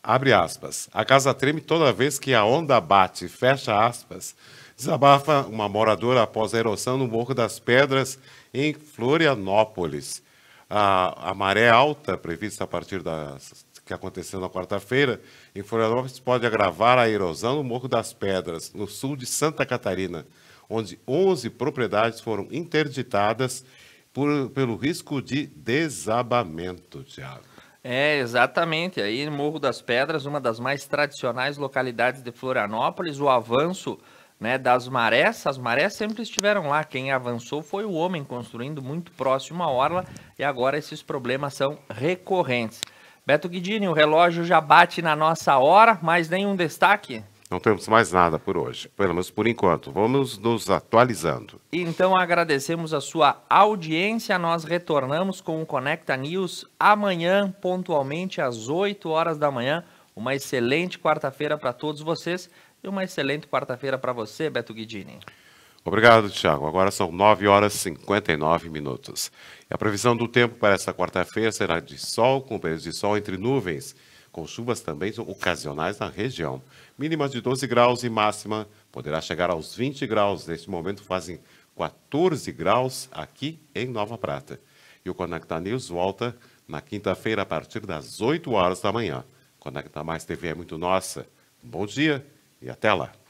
abre aspas, a casa treme toda vez que a onda bate, fecha aspas, desabafa uma moradora após a erosão no Morro das Pedras, em Florianópolis. A, a maré alta, prevista a partir da que aconteceu na quarta-feira, em Florianópolis, pode agravar a erosão no Morro das Pedras, no sul de Santa Catarina onde 11 propriedades foram interditadas por, pelo risco de desabamento, Tiago. É, exatamente. Aí, no Morro das Pedras, uma das mais tradicionais localidades de Florianópolis, o avanço né, das marés, as marés sempre estiveram lá. Quem avançou foi o homem construindo muito próximo à orla e agora esses problemas são recorrentes. Beto Guidini, o relógio já bate na nossa hora, mas nenhum destaque? Não temos mais nada por hoje, pelo menos por enquanto. Vamos nos atualizando. Então agradecemos a sua audiência. Nós retornamos com o Conecta News amanhã, pontualmente às 8 horas da manhã. Uma excelente quarta-feira para todos vocês e uma excelente quarta-feira para você, Beto Guidini. Obrigado, Tiago. Agora são 9 horas e 59 minutos. E a previsão do tempo para esta quarta-feira será de sol, com períodos de sol entre nuvens, com chuvas também ocasionais na região mínima de 12 graus e máxima poderá chegar aos 20 graus. Neste momento fazem 14 graus aqui em Nova Prata. E o Conecta News volta na quinta-feira a partir das 8 horas da manhã. Conecta Mais TV é muito nossa. Um bom dia e até lá.